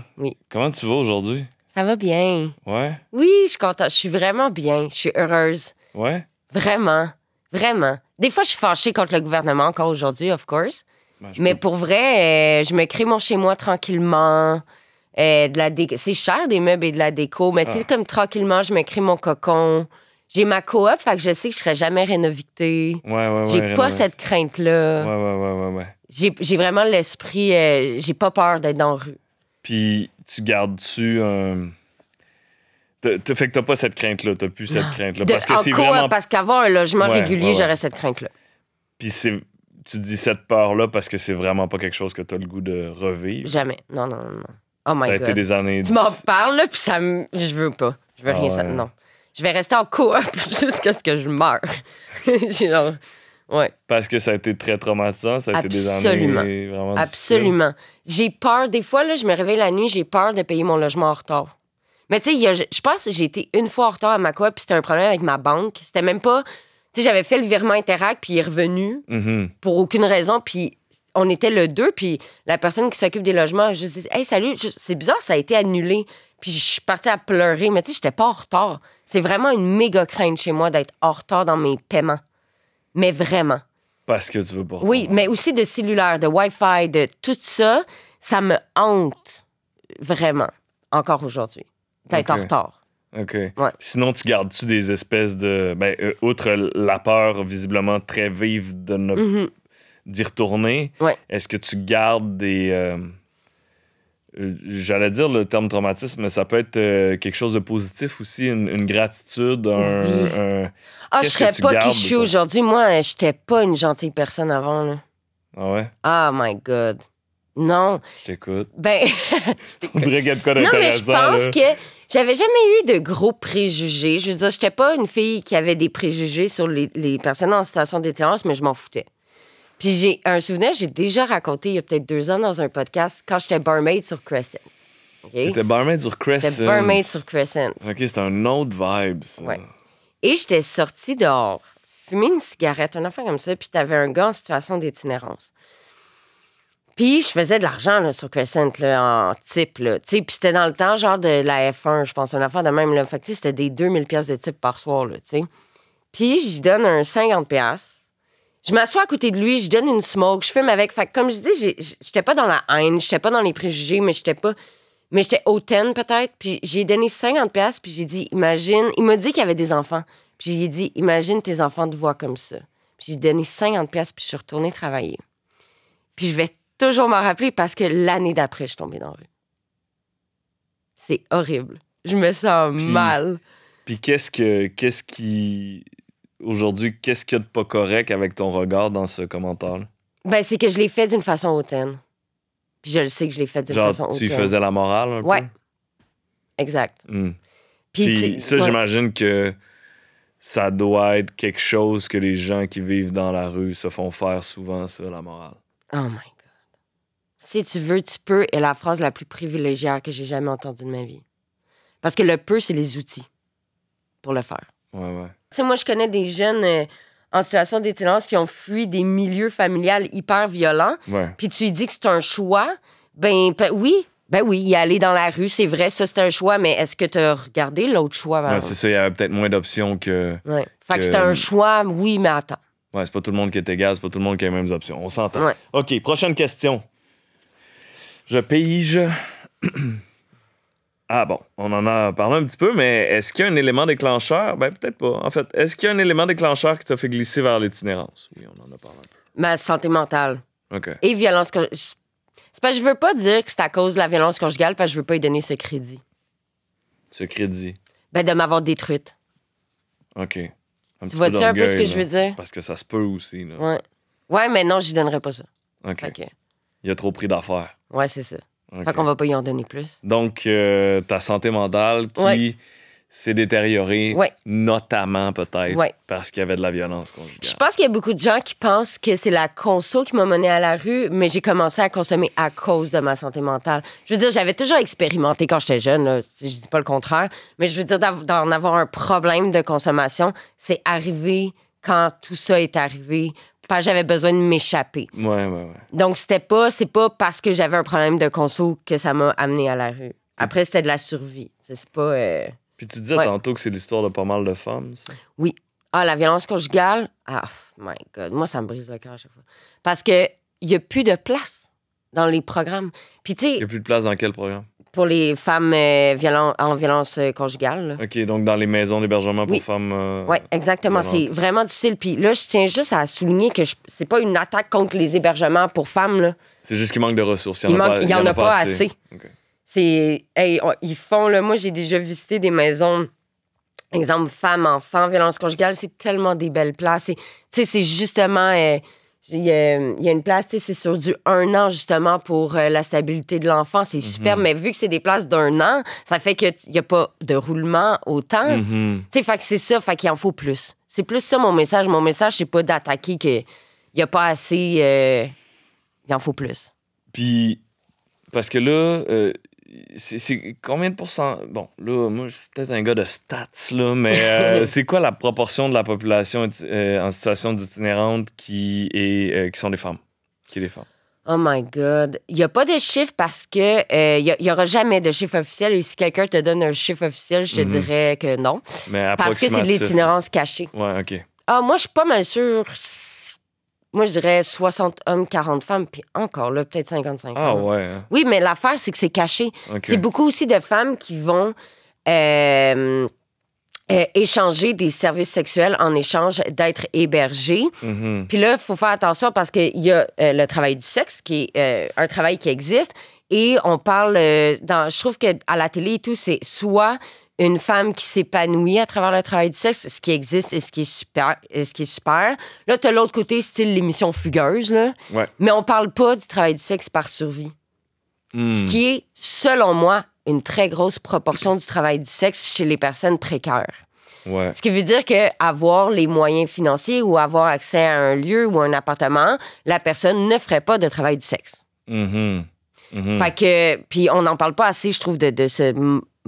Comment tu vas aujourd'hui? Ça va bien. Ouais. Oui, je suis contente. Je suis vraiment bien. Je suis heureuse. Ouais. Vraiment. Vraiment. Des fois, je suis fâchée contre le gouvernement encore aujourd'hui, of course. Ben, mais pour vrai, euh, je me crée mon chez moi tranquillement. Euh, de la C'est cher des meubles et de la déco, mais tu sais, ah. comme tranquillement, je me crée mon cocon j'ai ma coop, fait que je sais que je serai jamais rénovité. Ouais, ouais, j'ai pas cette crainte-là. Ouais, ouais, ouais, ouais, ouais. J'ai vraiment l'esprit, euh, j'ai pas peur d'être dans la rue. Puis tu gardes-tu un. fait que t'as pas cette crainte-là, t'as plus cette crainte-là. Parce que c'est vraiment... parce qu'avoir un logement régulier, j'aurais cette crainte-là. Puis c'est. Tu dis cette peur-là parce que c'est vraiment pas quelque chose que t'as le goût de revivre. Jamais. Non, non, non. Oh ça a été des années. Tu m'en parles, puis ça Je veux pas. Je veux ah rien. Ça... Non je vais rester en coop jusqu'à ce que je meure. Parce que ça a été très traumatisant, ça a été des années vraiment Absolument. J'ai peur, des fois, là, je me réveille la nuit, j'ai peur de payer mon logement en retard. Mais tu sais, je pense que j'ai été une fois en retard à ma coop, puis c'était un problème avec ma banque. C'était même pas. Tu sais, j'avais fait le virement Interact, puis il est revenu mm-hmm. pour aucune raison, puis on était le deux puis la personne qui s'occupe des logements, je dis Hey, salut, c'est bizarre, ça a été annulé. Puis je suis partie à pleurer, mais tu sais, j'étais pas en retard. C'est vraiment une méga crainte chez moi d'être en retard dans mes paiements. Mais vraiment. Parce que tu veux pas. Oui, mais aussi de cellulaire, de Wi-Fi, de tout ça, ça me hante vraiment, encore aujourd'hui, d'être en retard. OK. Sinon, tu gardes-tu des espèces de. Ben, euh, outre la peur visiblement très vive de ne... Mm-hmm. d'y retourner, est-ce que tu gardes des. Euh, j'allais dire le terme traumatisme, mais ça peut être euh, quelque chose de positif aussi, une, gratitude, un. ah, je serais pas qui je suis aujourd'hui. Moi, euh, j'étais pas une gentille personne avant. Ah ouais? Oh my God. Non. Je t'écoute. Ben. je On dirait quelque chose Non, mais je pense que j'avais jamais eu de gros préjugés. Je veux dire, j'étais pas une fille qui avait des préjugés sur les, personnes en situation d'itinérance, mais je m'en foutais. Puis j'ai un souvenir, j'ai déjà raconté il y a peut-être deux ans dans un podcast quand j'étais barmaid sur Crescent. T'étais barmaid sur Crescent. J'étais barmaid sur Crescent. OK, c'était un autre vibe, ça. Ouais. Et j'étais sortie dehors, fumer une cigarette, un enfant comme ça, puis t'avais un gars en situation d'itinérance. Puis je faisais de l'argent sur Crescent là, en type. Là, puis c'était dans le temps, genre de la F1, je pense, un affaire de même. Là. Fait que c'était des 2000 pièces de type par soir. Là, puis j'y donne un 50 je m'assois à côté de lui, je donne une smoke, je fume avec. Fait comme je dis, j'étais pas dans la haine, j'étais pas dans les préjugés, mais j'étais pas. Mais j'étais hautaine peut-être. Puis j'ai donné 50 pièces puis j'ai dit, imagine. Il m'a dit qu'il y avait des enfants. Puis j'ai dit, imagine tes enfants te voient comme ça. Puis j'ai donné 50 pièces puis je suis retournée travailler. Puis je vais toujours m'en rappeler parce que l'année d'après, je suis tombée dans la rue. C'est horrible. Je me sens mal. Puis qu'est-ce que qu'est-ce qui aujourd'hui, qu'est-ce qu'il y a de pas correct avec ton regard dans ce commentaire-là? Ben, c'est que je l'ai fait d'une façon hautaine. Puis je le sais que je l'ai fait d'une façon hautaine. Tu faisais la morale un ouais. peu? Ouais. Exact. Hmm. Puis, ça, j'imagine que ça doit être quelque chose que les gens qui vivent dans la rue se font faire souvent, ça, la morale. Oh my God. Si tu veux, tu peux est la phrase la plus privilégiée que j'ai jamais entendue de ma vie. Parce que le peu, c'est les outils pour le faire. Ouais, ouais. Tu sais, moi, je connais des jeunes euh, en situation d'itinérance qui ont fui des milieux familiales hyper violents. Puis tu dis que c'est un choix. Ben, oui, ben oui, y aller dans la rue, c'est vrai, ça c'est un choix, mais est-ce que tu as regardé l'autre choix ben, c'est ça, il y avait peut-être moins d'options que. Fait que, c'est un choix, oui, mais attends. Ouais, c'est pas tout le monde qui était égal, c'est pas tout le monde qui a les mêmes options. On s'entend. OK, prochaine question. Je pige. Ah bon, on en a parlé un petit peu, mais est-ce qu'il y a un élément déclencheur? Ben peut-être pas. En fait, est-ce qu'il y a un élément déclencheur qui t'a fait glisser vers l'itinérance? Oui, on en a parlé un peu. Ma santé mentale. OK. Et violence conjugale. C'est pas. je veux pas dire que c'est à cause de la violence conjugale, parce que je veux pas y donner ce crédit. Ce crédit? Ben de m'avoir détruite. OK. tu vois-tu un peu ce que je veux dire? Parce que ça se peut aussi. Là. Ouais. ouais, mais non, je donnerais pas ça. OK. Il y a trop pris d'affaires. Ouais, c'est ça. Fait qu'on va pas y en donner plus. Donc, euh, ta santé mentale qui s'est détériorée, notamment peut-être parce qu'il y avait de la violence conjugale. Je pense qu'il y a beaucoup de gens qui pensent que c'est la conso qui m'a menée à la rue, mais j'ai commencé à consommer à cause de ma santé mentale. Je veux dire, j'avais toujours expérimenté quand j'étais jeune, je dis pas le contraire, mais je veux dire, d'en avoir un problème de consommation, c'est arrivé quand tout ça est arrivé parce j'avais besoin de m'échapper. Ouais, ouais, Donc, c'était pas, c'est pas parce que j'avais un problème de conso que ça m'a amené à la rue. Après, c'était de la survie. C'est pas. Euh, Puis tu disais tantôt que c'est l'histoire de pas mal de femmes, Oui. Ah, la violence conjugale. Ah, my God. Moi, ça me brise le cœur à chaque fois. Parce que il n'y a plus de place dans les programmes. Puis, tu Il n'y a plus de place dans quel programme? Pour les femmes euh, en violence euh, conjugale. OK, donc dans les maisons d'hébergement pour femmes. Euh, oui, exactement. C'est vraiment difficile. Puis là, je tiens juste à souligner que ce c'est pas une attaque contre les hébergements pour femmes. C'est juste qu'il manque de ressources. Il n'y en, a pas assez. C'est. ils font, là. Moi, j'ai déjà visité des maisons exemple, femmes, enfants, violence conjugale, c'est tellement des belles places. Tu sais, c'est justement, il y, a, une place, c'est sur du un an justement pour euh, la stabilité de l'enfant, c'est mhm. super, mais vu que c'est des places d'un an, ça fait qu'il n'y a pas de roulement autant. Mhm. Tu sais, c'est ça, fait qu'il en faut plus. C'est plus ça mon message. Mon message, c'est pas d'attaquer qu'il n'y a pas assez. Euh, il en faut plus. Puis, parce que là, euh, c'est combien de pourcents? Bon, là, moi, je suis peut-être un gars de stats, là, mais euh, c'est quoi la proportion de la population euh, en situation d'itinérante qui, est, euh, qui sont des femmes? Qui des femmes? Oh my God. Il n'y a pas de chiffre parce que il n'y aura jamais de chiffre officiel. Et si quelqu'un te donne un chiffre officiel, je te mhm. dirais que non. Mais parce que c'est de l'itinérance cachée. Ouais, OK. Ah, moi, je suis pas mal sûre moi, je dirais 60 hommes, 40 femmes, puis encore là, peut-être 55 ah, hein. Oui, mais l'affaire, c'est que c'est caché. C'est beaucoup aussi de femmes qui vont euh, euh, échanger des services sexuels en échange d'être hébergées. Mm-hmm. Puis là, il faut faire attention parce qu'il y a euh, le travail du sexe, qui est un travail qui existe. Et on parle, dans, je trouve que à la télé et tout, c'est soit une femme qui s'épanouit à travers le travail du sexe, ce qui existe et ce qui est super. ce qui est super. Là, as l'autre côté, style l'émission fugueuse, Mais on parle pas du travail du sexe par survie. Ce hmm. qui est, selon moi, une très grosse proportion du travail du sexe chez les personnes précaires. Ce qui veut dire qu'avoir les moyens financiers ou avoir accès à un lieu ou un appartement, la personne ne ferait pas de travail du sexe. Mm-hmm. Mm-hmm. que, puis on n'en parle pas assez, je trouve, de ce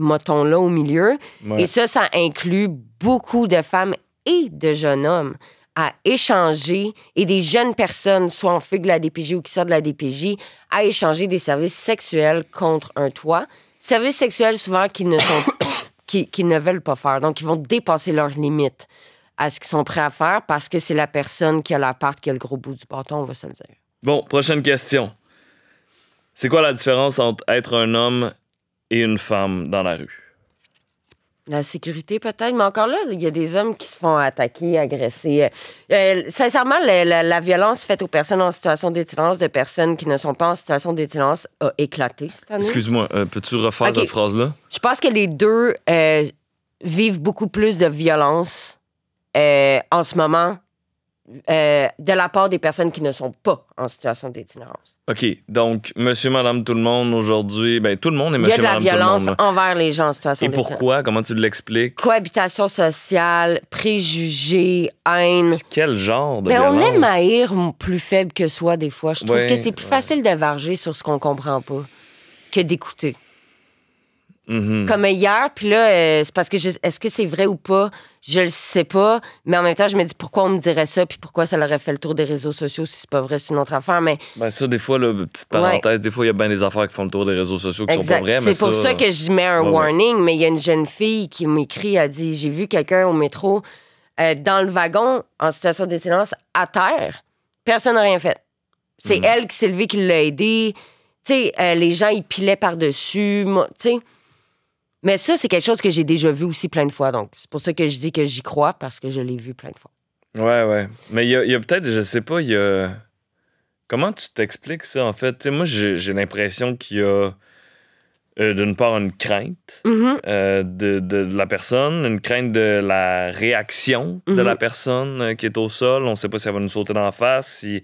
moton-là au milieu. Et ça, ça inclut beaucoup de femmes et de jeunes hommes à échanger et des jeunes personnes, soit en fugue de la DPJ ou qui sortent de la DPJ, à échanger des services sexuels contre un toit. Services sexuels souvent qui ne, sont, qui, qui, ne veulent pas faire. Donc, ils vont dépasser leurs limites à ce qu'ils sont prêts à faire parce que c'est la personne qui a la part qui a le gros bout du bâton, on va se le dire. Bon, prochaine question. C'est quoi la différence entre être un homme et une femme dans la rue. La sécurité, peut-être, mais encore là, il y a des hommes qui se font attaquer, agresser. Euh, euh, sincèrement, la, violence faite aux personnes en situation d'itinérance de personnes qui ne sont pas en situation d'itinérance a éclaté cette année. Excuse-moi, euh, peux-tu refaire cette phrase-là? Je pense que les deux vivent beaucoup plus de violence en ce moment euh, de la part des personnes qui ne sont pas en situation d'itinérance. OK. Donc, monsieur, madame, tout le monde aujourd'hui, ben, tout le monde est monsieur, madame, tout le monde. Il y a de la violence envers les gens en situation d'itinérance. Et pourquoi? Comment tu l'expliques? Cohabitation sociale, préjugés, haine. quel genre de ben, On est plus faible que soi des fois. Je trouve que c'est plus facile de varger sur ce qu'on comprend pas que d'écouter. Mhm. Comme hier, puis là, euh, c'est parce que est-ce que c'est vrai ou pas? Je le sais pas, mais en même temps, je me dis pourquoi on me dirait ça, puis pourquoi ça leur a fait le tour des réseaux sociaux si c'est pas vrai, c'est une autre affaire. Mais ben, ça, des fois, petite parenthèse, des fois, il y a bien des affaires qui font le tour des réseaux sociaux qui sont pas vraies. C'est pour ça... que je mets un warning, mais il y a une jeune fille qui m'écrit, a dit J'ai vu quelqu'un au métro euh, dans le wagon en situation silence à terre. Personne n'a rien fait. C'est mhm. elle qui s'est levée, qui l'a aidé. Tu euh, les gens, ils pilaient par-dessus. Tu mais ça, c'est quelque chose que j'ai déjà vu aussi plein de fois. Donc, c'est pour ça que je dis que j'y crois, parce que je l'ai vu plein de fois. Ouais, ouais. Mais il y a, peut-être, je sais pas, il y a. Comment tu t'expliques ça, en fait? moi, j'ai l'impression qu'il y a. Euh, d'une part, une crainte mm-hmm. euh, de, la personne, une crainte de la réaction de la mm-hmm. personne euh, qui est au sol. On ne sait pas si elle va nous sauter la face, si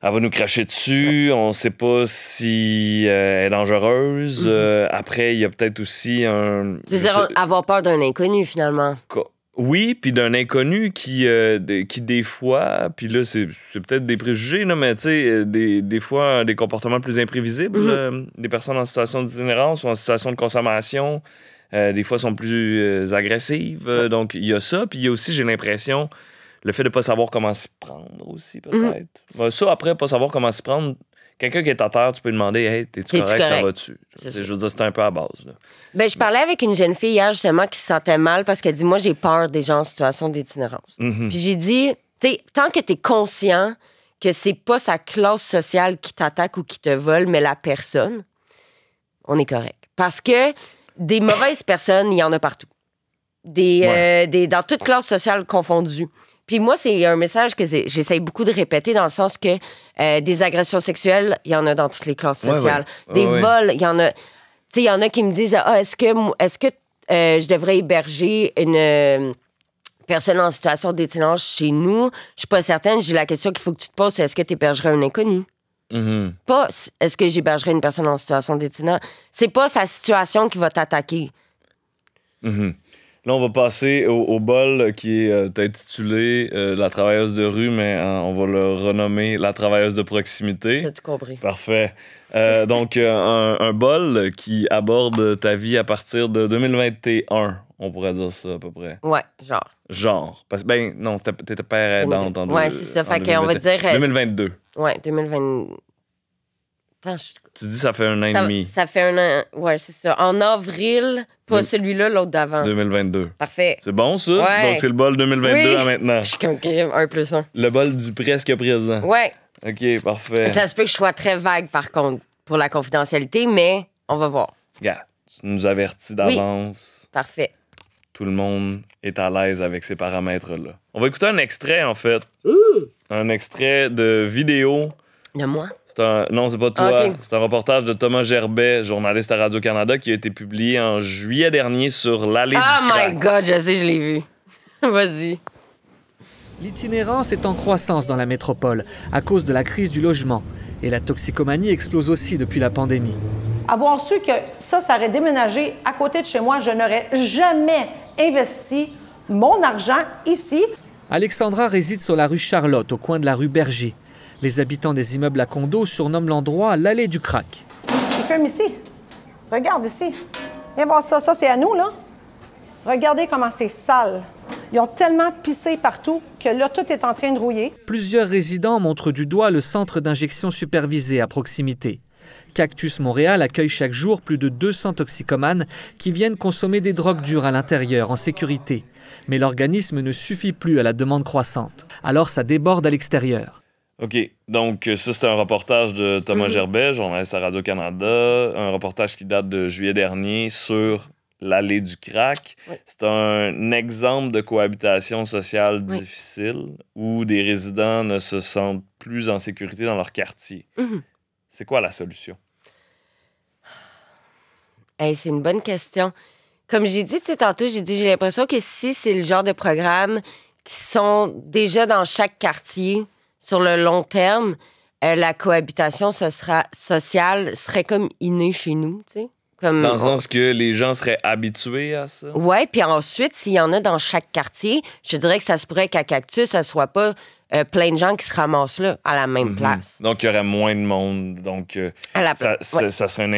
elle va nous cracher dessus. On ne sait pas si euh, elle est dangereuse. Mhm. Euh, après, il y a peut-être aussi un. dire avoir peur d'un inconnu, finalement. Oui, puis d'un inconnu qui, euh, qui, des fois, puis là, c'est peut-être des préjugés, mais tu sais, des, fois, des comportements plus imprévisibles. Mhm. des personnes en situation d'itinérance ou en situation de consommation, des fois, sont plus agressives. donc, il y a ça. Puis il y a aussi, j'ai l'impression, le fait de ne pas savoir comment s'y prendre aussi, mhm. peut-être. Ça, après, pas savoir comment s'y prendre, quelqu'un qui est à terre, tu peux lui demander Hey, t'es-tu correct, ça va-tu? Je veux dire, c'était un peu à base. Ben, je parlais avec une jeune fille hier, justement, qui se sentait mal parce qu'elle dit Moi, j'ai peur des gens en situation d'itinérance. Mhm. Puis j'ai dit sais, Tant que tu es conscient que c'est pas sa classe sociale qui t'attaque ou qui te vole, mais la personne, on est correct. Parce que des mauvaises personnes, il y en a partout. Des, euh, dans toute classe sociale confondue. Puis moi, c'est un message que j'essaye beaucoup de répéter dans le sens que euh, des agressions sexuelles, il y en a dans toutes les classes sociales. Des vols, il y en a. Tu sais, il y en a qui me disent Ah, est-ce que, est ce que euh, je devrais héberger une euh, personne en situation d'étinence chez nous? Je suis pas certaine. J'ai la question qu'il faut que tu te poses est-ce que tu hébergerais un inconnu? Mm-hmm. Pas est-ce que j'hébergerais une personne en situation Ce C'est pas sa situation qui va t'attaquer. Mm-hmm. Là, on va passer au, bol qui est euh, intitulé euh, La travailleuse de rue, mais euh, on va le renommer La travailleuse de proximité. T'as tout compris. Parfait. donc, un, bol qui aborde ta vie à partir de 2021, on pourrait dire ça à peu près. Ouais, genre. Genre. Parce ben, non, t'étais pas aidante en Ouais, c'est ça. Fait qu'on va dire. 2022. Ouais, 2022. Tu dis ça fait un an et demi. Ça fait un an. Ouais, c'est ça. En avril, pas celui-là, l'autre d'avant. 2022. Parfait. C'est bon, ça? Donc, c'est le bol 2022 maintenant. Je suis comme un plus un. Le bol du presque présent. Ouais. OK, parfait. Ça se peut que je sois très vague, par contre, pour la confidentialité, mais on va voir. Regarde, tu nous avertis d'avance. Parfait. Tout le monde est à l'aise avec ces paramètres-là. On va écouter un extrait, en fait. Un extrait de vidéo de moi? Un, non, c'est pas toi. Ah, c'est un reportage de Thomas Gerbet, journaliste à Radio-Canada, qui a été publié en juillet dernier sur l'allée du crack. Oh my God, je sais, je l'ai vu. Vas-y. L'itinérance est en croissance dans la métropole à cause de la crise du logement. Et la toxicomanie explose aussi depuis la pandémie. Avoir su que ça, ça aurait déménagé à côté de chez moi, je n'aurais jamais investi mon argent ici. Alexandra réside sur la rue Charlotte, au coin de la rue Berger. Les habitants des immeubles à condos surnomment l'endroit l'allée du crack. Il fume ici. Regarde ici. Viens voir ça. Ça, c'est à nous, là. Regardez comment c'est sale. Ils ont tellement pissé partout que là, tout est en train de rouiller. Plusieurs résidents montrent du doigt le centre d'injection supervisé à proximité. Cactus Montréal accueille chaque jour plus de 200 toxicomanes qui viennent consommer des drogues dures à l'intérieur, en sécurité. Mais l'organisme ne suffit plus à la demande croissante. Alors ça déborde à l'extérieur. OK. Donc, euh, ça, c'est un reportage de Thomas mhm. Gerbet, journaliste à Radio-Canada. Un reportage qui date de juillet dernier sur l'allée du crack. C'est un exemple de cohabitation sociale difficile où des résidents ne se sentent plus en sécurité dans leur quartier. Mhm. C'est quoi la solution? c'est une bonne question. Comme j'ai dit tantôt, j'ai dit j'ai l'impression que si c'est le genre de programme qui sont déjà dans chaque quartier, sur le long terme, euh, la cohabitation ce sera, sociale serait comme innée chez nous, Comme, dans le sens que les gens seraient habitués à ça. Oui, puis ensuite, s'il y en a dans chaque quartier, je dirais que ça se pourrait qu'à Cactus, ça soit pas euh, plein de gens qui se ramassent là, à la même mhm. place. Donc, il y aurait moins de monde. Donc, euh, ça, ça, serait une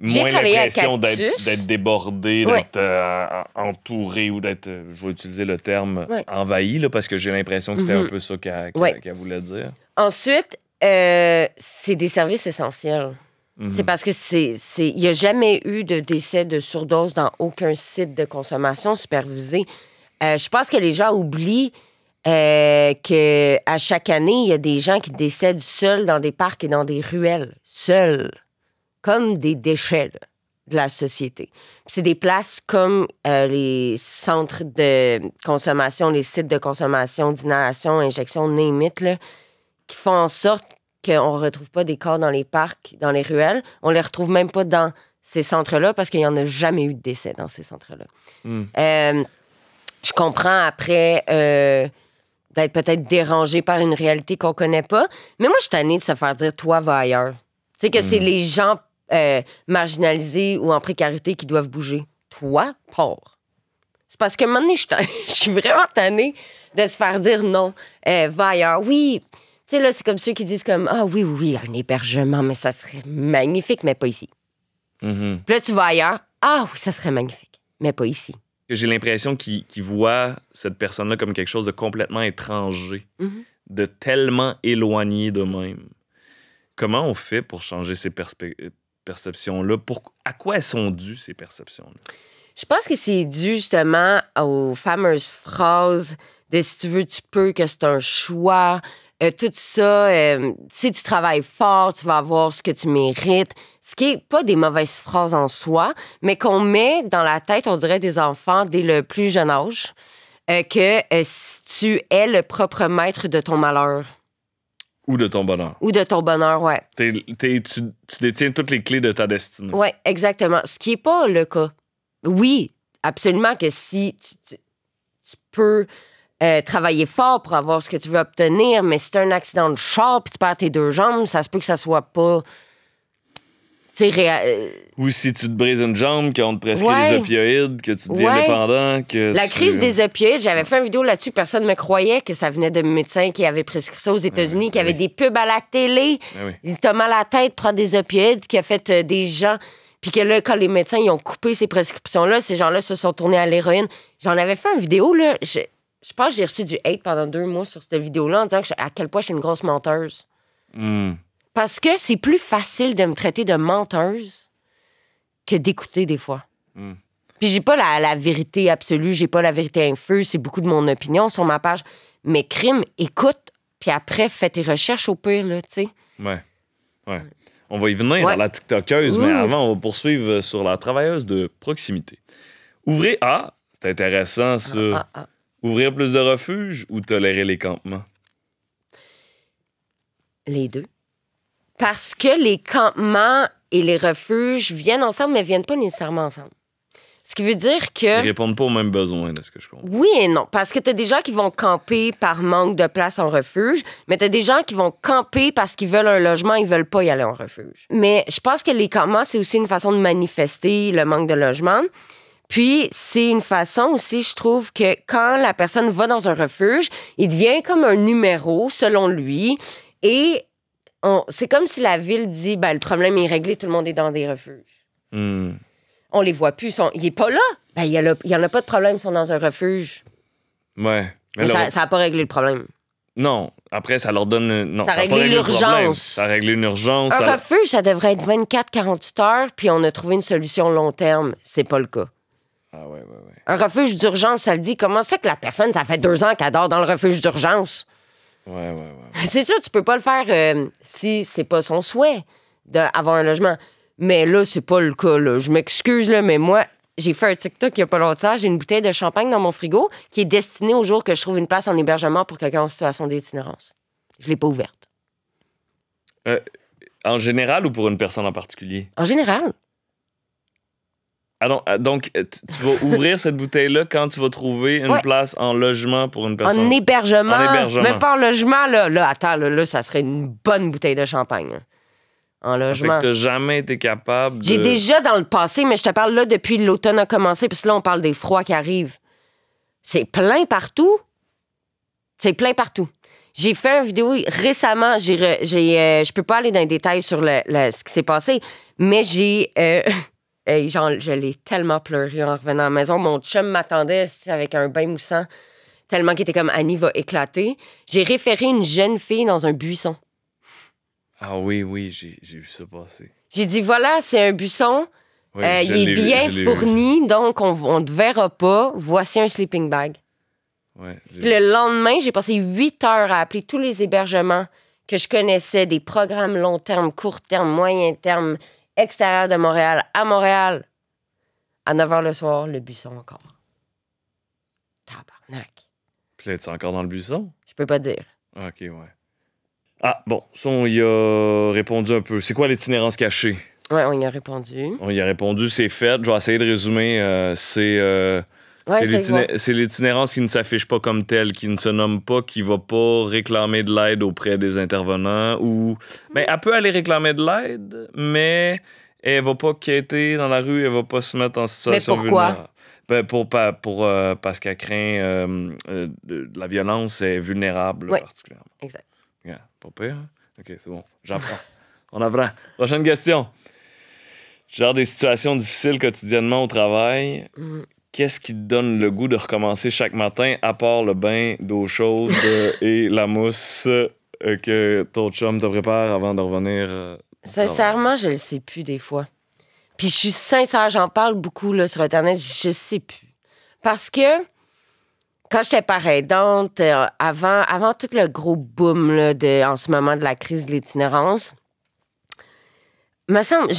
j'ai moins l'impression d'être débordé, d'être euh, entouré ou d'être, euh, je vais utiliser le terme envahi, parce que j'ai l'impression que c'était mhm. un peu ça qu'elle voulait dire. Ensuite, euh, c'est des services essentiels. Mhm. C'est parce que c'est. Il n'y a jamais eu de décès de surdose dans aucun site de consommation supervisé. je pense que les gens oublient euh, que à chaque année, il y a des gens qui décèdent seuls dans des parcs et dans des ruelles. Seuls comme des déchets de la société. C'est des places comme euh, les centres de consommation, les sites de consommation, d'inhalation, injection, némite, qui font en sorte qu'on ne retrouve pas des corps dans les parcs, dans les ruelles. On les retrouve même pas dans ces centres-là parce qu'il n'y en a jamais eu de décès dans ces centres-là. Hmm. Euh, je comprends après euh, d'être peut-être dérangé par une réalité qu'on connaît pas. Mais moi, je suis tannée de se faire dire toi, va ailleurs. Tu sais, que c'est hmm. les gens euh, marginalisés ou en précarité qui doivent bouger. Toi, pauvre. C'est parce que moment je, je suis vraiment tannée de se faire dire non. Euh, va ailleurs. Oui, tu sais, là, c'est comme ceux qui disent comme Ah oui, oui, un hébergement, mais ça serait magnifique, mais pas ici. Mm-hmm. Puis là, tu vas ailleurs. Ah oui, ça serait magnifique, mais pas ici. J'ai l'impression qu'ils voient cette personne-là comme quelque chose de complètement étranger, mm-hmm. de tellement éloigné d'eux-mêmes. Comment on fait pour changer ces perspectives? perceptions-là? Pour... À quoi sont dues, ces perceptions-là? Je pense que c'est dû justement aux fameuses phrases de si tu veux, tu peux, que c'est un choix. Euh, tout ça, euh, si tu travailles fort, tu vas avoir ce que tu mérites. Ce qui est pas des mauvaises phrases en soi, mais qu'on met dans la tête, on dirait, des enfants dès le plus jeune âge, euh, que tu es le propre maître de ton malheur. Ou de ton bonheur. Ou de ton bonheur, oui. tu, détiens toutes les clés de ta destinée. Oui, exactement. Ce qui n'est pas le cas. Oui, absolument que si tu, peux euh, travailler fort pour avoir ce que tu veux obtenir, mais si tu as un accident de char puis tu perds tes deux jambes, ça se peut que ça soit pas euh, Ou si tu te brises une jambe, qu'on te prescrit des opioïdes, que tu deviens dépendant. Que la crise des opioïdes, j'avais fait une vidéo là-dessus, personne ne me croyait que ça venait de médecins qui avaient prescrit ça aux ah États-Unis, qui ah avaient des pubs à la télé. Ah ils T'as mal à la tête, prends des opioïdes, qui a fait euh, des gens. Puis que là, quand les médecins ils ont coupé ces prescriptions-là, ces gens-là se sont tournés à l'héroïne. J'en avais fait une vidéo, là. Je, je pense que j'ai reçu du hate pendant deux mois sur cette vidéo-là en disant que à quel point je suis une grosse menteuse. Hmm. Parce que c'est plus facile de me traiter de menteuse que d'écouter des fois. Hmm. Puis j'ai pas la, vérité absolue, j'ai pas la vérité infuse, c'est beaucoup de mon opinion sur ma page. Mais crime, écoute, puis après, fais tes recherches au pire, là, tu sais. Ouais. Ouais. On va y venir, dans la TikTokeuse, mais avant, on va poursuivre sur la travailleuse de proximité. Ouvrez A, c'est intéressant, ça. Ouvrir plus de refuges ou tolérer les campements? Les deux parce que les campements et les refuges viennent ensemble, mais viennent pas nécessairement ensemble. Ce qui veut dire que. Ils répondent pas aux mêmes besoins, de ce que je comprends. Oui et non. Parce que tu as des gens qui vont camper par manque de place en refuge, mais tu as des gens qui vont camper parce qu'ils veulent un logement, ils veulent pas y aller en refuge. Mais je pense que les campements, c'est aussi une façon de manifester le manque de logement. Puis, c'est une façon aussi, je trouve, que quand la personne va dans un refuge, il devient comme un numéro, selon lui, et c'est comme si la ville dit ben, le problème est réglé, tout le monde est dans des refuges. Hmm. On les voit plus. Sont, il n'est pas là. Ben, il n'y en a pas de problème, ils sont dans un refuge. Ouais. Mais, ça n'a pas réglé le problème. Non. Après, ça leur donne. Non, ça, a réglé l'urgence. Ça a réglé une urgence. Un refuge, ça devrait être 24-48 heures, puis on a trouvé une solution long terme. C'est pas le cas. Ah ouais, ouais, ouais. Un refuge d'urgence, ça le dit. Comment ça que la personne, ça fait deux ans qu'elle dort dans le refuge d'urgence? c'est sûr, tu peux pas le faire euh, si c'est pas son souhait d'avoir un logement. Mais là, c'est pas le cas. Je m'excuse, mais moi, j'ai fait un TikTok il y a pas longtemps. J'ai une bouteille de champagne dans mon frigo qui est destinée au jour que je trouve une place en hébergement pour quelqu'un en situation d'itinérance. Je l'ai pas ouverte. Euh, en général ou pour une personne en particulier? En général. Ah ah, donc, euh, tu vas ouvrir cette bouteille-là quand tu vas trouver une place en logement pour une personne. En hébergement. mais pas en logement, là. Là, attends, là, là ça serait une bonne bouteille de champagne. En logement. Ça fait jamais été capable de... J'ai déjà dans le passé, mais je te parle là depuis l'automne a commencé, puis là, on parle des froids qui arrivent. C'est plein partout. C'est plein partout. J'ai fait une vidéo récemment, j'ai, euh, je peux pas aller dans les détails sur ce qui s'est passé, mais j'ai... Euh, je l'ai tellement pleuré en revenant à la maison. Mon chum m'attendait avec un bain moussant, tellement qu'il était comme Annie va éclater. J'ai référé une jeune fille dans un buisson. Ah oui, oui, j'ai vu ça passer. J'ai dit voilà, c'est un buisson. Euh, il est bien fourni, donc on ne te verra pas. Voici un sleeping bag. le lendemain, j'ai passé huit heures à appeler tous les hébergements que je connaissais, des programmes long terme, court terme, moyen terme, extérieur de Montréal à Montréal. À 9 h le soir, le buisson encore. Tabarnak. Puis là, encore dans le buisson? Je peux pas dire. OK, ouais. Ah, bon, ça, on y a répondu un peu. C'est quoi l'itinérance cachée? Ouais, on y a répondu. On y a répondu, c'est fait. Je vais essayer de résumer. Euh, c'est. Euh, c'est l'itinérance qui ne s'affiche pas comme telle, qui ne se nomme pas, qui va pas réclamer de l'aide auprès des intervenants ou. Mais ben, elle peut aller réclamer de l'aide, mais elle va pas quitter dans la rue, elle va pas se mettre en situation mais pourquoi? Ben pour, pas pour euh, parce qu'elle craint euh, euh, de, la violence est vulnérable ouais. particulièrement. Exact. Pas pire. Hein? OK, c'est bon. J'apprends. On apprend. Prochaine question. Genre des situations difficiles quotidiennement au travail. Mm qu'est-ce qui te donne le goût de recommencer chaque matin à part le bain d'eau chaude et la mousse euh, que ton chum te prépare avant de revenir? Euh, Sincèrement, je le sais plus des fois. Puis je suis sincère, j'en parle beaucoup là, sur Internet, je ne sais plus. Parce que quand j'étais pareil, euh, avant, avant tout le gros boom de, en ce moment de la crise de l'itinérance, me semble,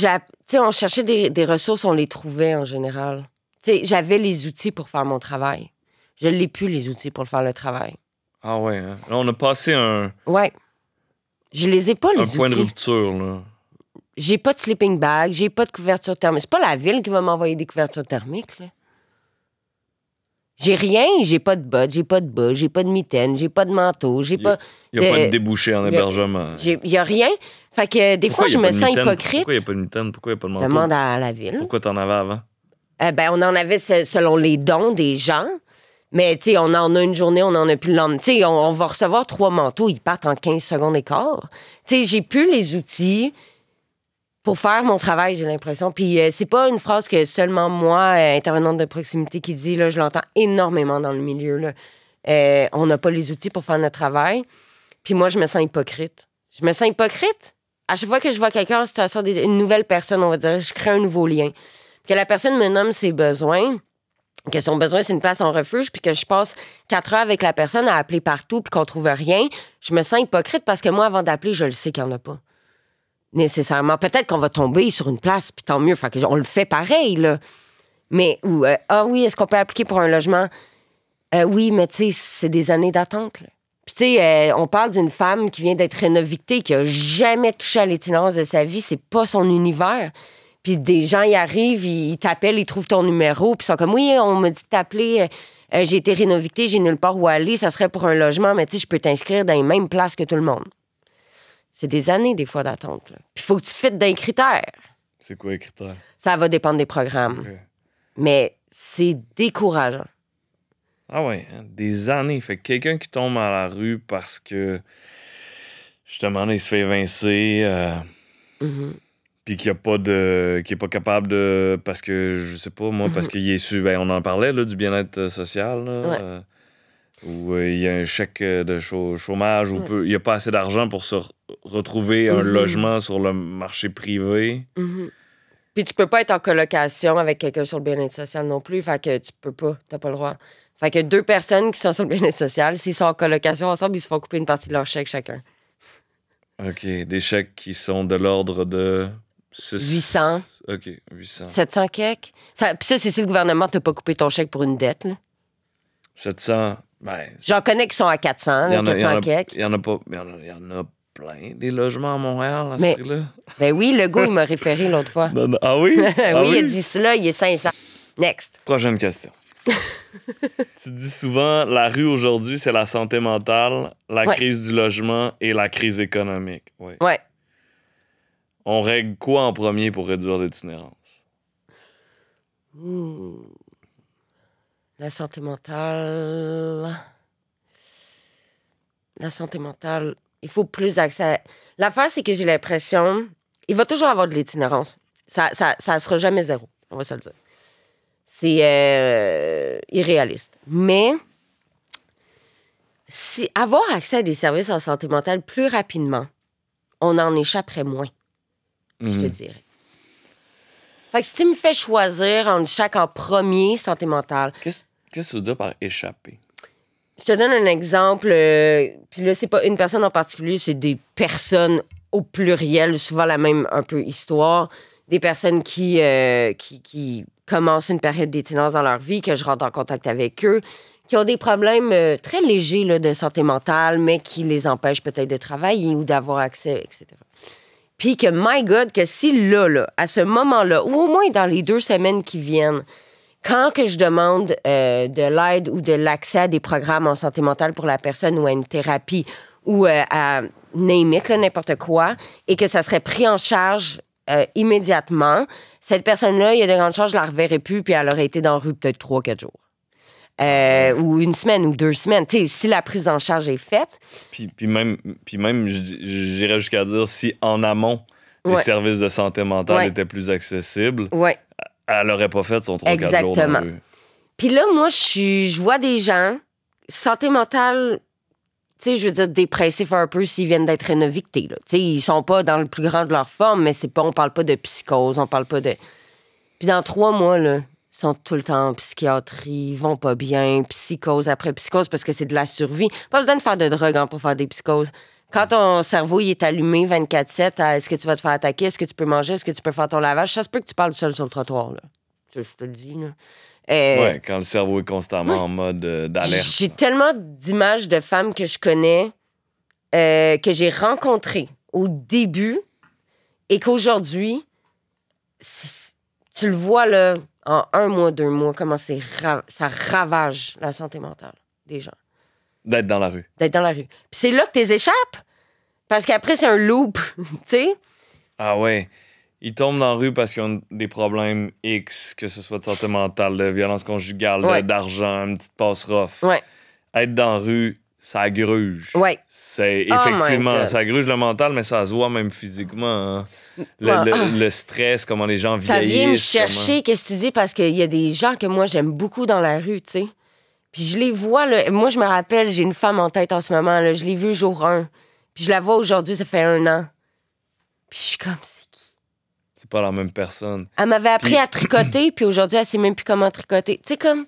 on cherchait des, des ressources, on les trouvait en général j'avais les outils pour faire mon travail. Je l'ai plus, les outils pour faire le travail. Ah ouais, hein. là, on a passé un. Ouais. Je les ai pas, les outils. Un point de rupture, là. J'ai pas de sleeping bag, j'ai pas de couverture thermique. C'est pas la ville qui va m'envoyer des couvertures thermiques, là. J'ai rien, j'ai pas de bottes, j'ai pas de bas, j'ai pas de mitaine, j'ai pas de manteau, j'ai pas. Il n'y a, pas de débouché en hébergement. Il n'y a rien. Fait que des fois, je me sens hypocrite. Pourquoi il n'y a pas de mitaine? Pourquoi il n'y a pas de manteau? Demande à la ville. Pourquoi t'en avais avant? Eh ben, on en avait selon les dons des gens. Mais tu on en a une journée, on en a plus le Tu on, va recevoir trois manteaux, ils partent en 15 secondes et quart. Tu j'ai plus les outils pour faire mon travail, j'ai l'impression. Puis euh, c'est pas une phrase que seulement moi, euh, intervenante de proximité, qui dit, là, je l'entends énormément dans le milieu, là. Euh, on n'a pas les outils pour faire notre travail. Puis moi, je me sens hypocrite. Je me sens hypocrite. À chaque fois que je vois quelqu'un en situation, une nouvelle personne, on va dire, je crée un nouveau lien que la personne me nomme ses besoins, que son besoin, c'est une place en refuge, puis que je passe quatre heures avec la personne à appeler partout, puis qu'on trouve rien, je me sens hypocrite parce que moi, avant d'appeler, je le sais qu'il n'y en a pas. Nécessairement. Peut-être qu'on va tomber sur une place, puis tant mieux. on le fait pareil, là. Mais, ou, euh, ah oui, est-ce qu'on peut appliquer pour un logement? Euh, oui, mais tu sais, c'est des années d'attente, Puis, tu sais, euh, on parle d'une femme qui vient d'être rénovictée, qui n'a jamais touché à l'itinérance de sa vie. C'est pas son univers des gens, y arrivent, ils t'appellent, ils trouvent ton numéro, puis ils sont comme, oui, on m'a dit de t'appeler. Euh, euh, j'ai été rénovité, j'ai nulle part où aller, ça serait pour un logement, mais tu sais, je peux t'inscrire dans les mêmes places que tout le monde. C'est des années, des fois, d'attente. il faut que tu fites d'un critère. C'est quoi les critères? Ça va dépendre des programmes. Mais c'est décourageant. Ah ouais, hein, des années. Fait quelqu'un qui tombe à la rue parce que justement, il se fait évincer. Euh... Mm-hmm puis qui a pas de qui est pas capable de parce que je sais pas moi parce mhm. qu'il est su ben, on en parlait là du bien-être euh, social là, euh, où euh, il y a un chèque de chômage où il n'y a pas assez d'argent pour se retrouver un mhm. logement sur le marché privé. Mhm. Puis tu peux pas être en colocation avec quelqu'un sur le bien-être social non plus, fait que tu peux pas, t'as pas le droit. Fait que deux personnes qui sont sur le bien-être social, s'ils sont en colocation ensemble, ils se font couper une partie de leur chèque chacun. OK, des chèques qui sont de l'ordre de 800. OK, 800. 700 quelques. Ça, puis ça, c'est si le gouvernement t'a pas coupé ton chèque pour une dette. Là. 700, ben... J'en connais qui sont à 400, 400 Il y en a Il y, en a plein, des logements à Montréal, à Mais, là Ben oui, le gars, il m'a référé l'autre fois. ah oui? Ah oui, il a dit cela, il est 500. Next. Prochaine question. tu dis souvent, la rue aujourd'hui, c'est la santé mentale, la crise du logement et la crise économique. Oui. Ouais. On règle quoi en premier pour réduire l'itinérance? La santé mentale. La santé mentale. Il faut plus d'accès. L'affaire, c'est que j'ai l'impression. Il va toujours avoir de l'itinérance. Ça, ça, ça sera jamais zéro. On va se le dire. C'est euh, irréaliste. Mais si avoir accès à des services en santé mentale plus rapidement, on en échapperait moins je te mhm. dirais. Fait que si tu me fais choisir entre chaque en premier, santé mentale. Qu'est-ce que tu veux dire par échapper? Je te donne un exemple. Euh, puis là, c'est pas une personne en particulier, c'est des personnes au pluriel, souvent la même un peu histoire. Des personnes qui, euh, qui, qui, commencent une période d'étinence dans leur vie, que je rentre en contact avec eux, qui ont des problèmes euh, très légers là, de santé mentale, mais qui les empêchent peut-être de travailler ou d'avoir accès, etc. Puis que, my God, que si là, là à ce moment-là, ou au moins dans les deux semaines qui viennent, quand que je demande euh, de l'aide ou de l'accès à des programmes en santé mentale pour la personne ou à une thérapie ou euh, à name n'importe quoi, et que ça serait pris en charge euh, immédiatement, cette personne-là, il y a de grandes chances, je la reverrai plus, puis elle aurait été dans la rue peut-être trois, quatre jours. Euh, ou une semaine ou deux semaines. si la prise en charge est faite. Puis, même, puis même j'irais jusqu'à dire si en amont, les services de santé mentale étaient plus accessibles, ouais. elle n'aurait pas fait son 3-4 jours. Exactement. Puis là, moi, je vois des gens, santé mentale je veux dire, dépressifs un peu s'ils viennent d'être rénovictés. Là. Tu ils sont pas dans le plus grand de leur forme, mais c'est pas, on parle pas de psychose, on parle pas de... Puis dans trois mois, là, sont tout le temps en psychiatrie, vont pas bien, psychose après psychose, parce que c'est de la survie. Pas besoin de faire de drogue hein, pour faire des psychoses. Quand ton cerveau il est allumé 24-7, est-ce que tu vas te faire attaquer, est-ce que tu peux manger, est-ce que tu peux faire ton lavage, ça se peut que tu parles seul sur le trottoir. Là. je te le dis. Là. Euh, ouais, quand le cerveau est constamment en mode euh, d'alerte. J'ai tellement d'images de femmes que je connais, euh, que j'ai rencontrées au début, et qu'aujourd'hui, tu le vois, là, en un mois, deux mois, comment ça ravage la santé mentale des gens. D'être dans la rue. D'être dans la rue. Puis c'est là que t'es échappes. Parce qu'après, c'est un loop, tu sais. Ah ouais. Ils tombent dans la rue parce qu'ils ont des problèmes X, que ce soit de santé mentale, de violence conjugale, d'argent, une petite passe rough. Ouais. Être dans la rue, ça gruge. Oui. C'est oh effectivement, ça gruge le mental, mais ça se voit même physiquement. Hein. Le, stress, comment les gens ça vieillissent. Ça vient me chercher, qu'est-ce que tu dis, parce qu'il y a des gens que moi j'aime beaucoup dans la rue, tu sais. Puis je les vois, moi je me rappelle, j'ai une femme en tête en ce moment, là. je l'ai vue jour 1. Puis je la vois aujourd'hui, ça fait un an. Puis je suis comme, c'est qui? C'est pas la même personne. Elle m'avait appris à tricoter, puis aujourd'hui elle sait même plus comment tricoter. Tu sais, comme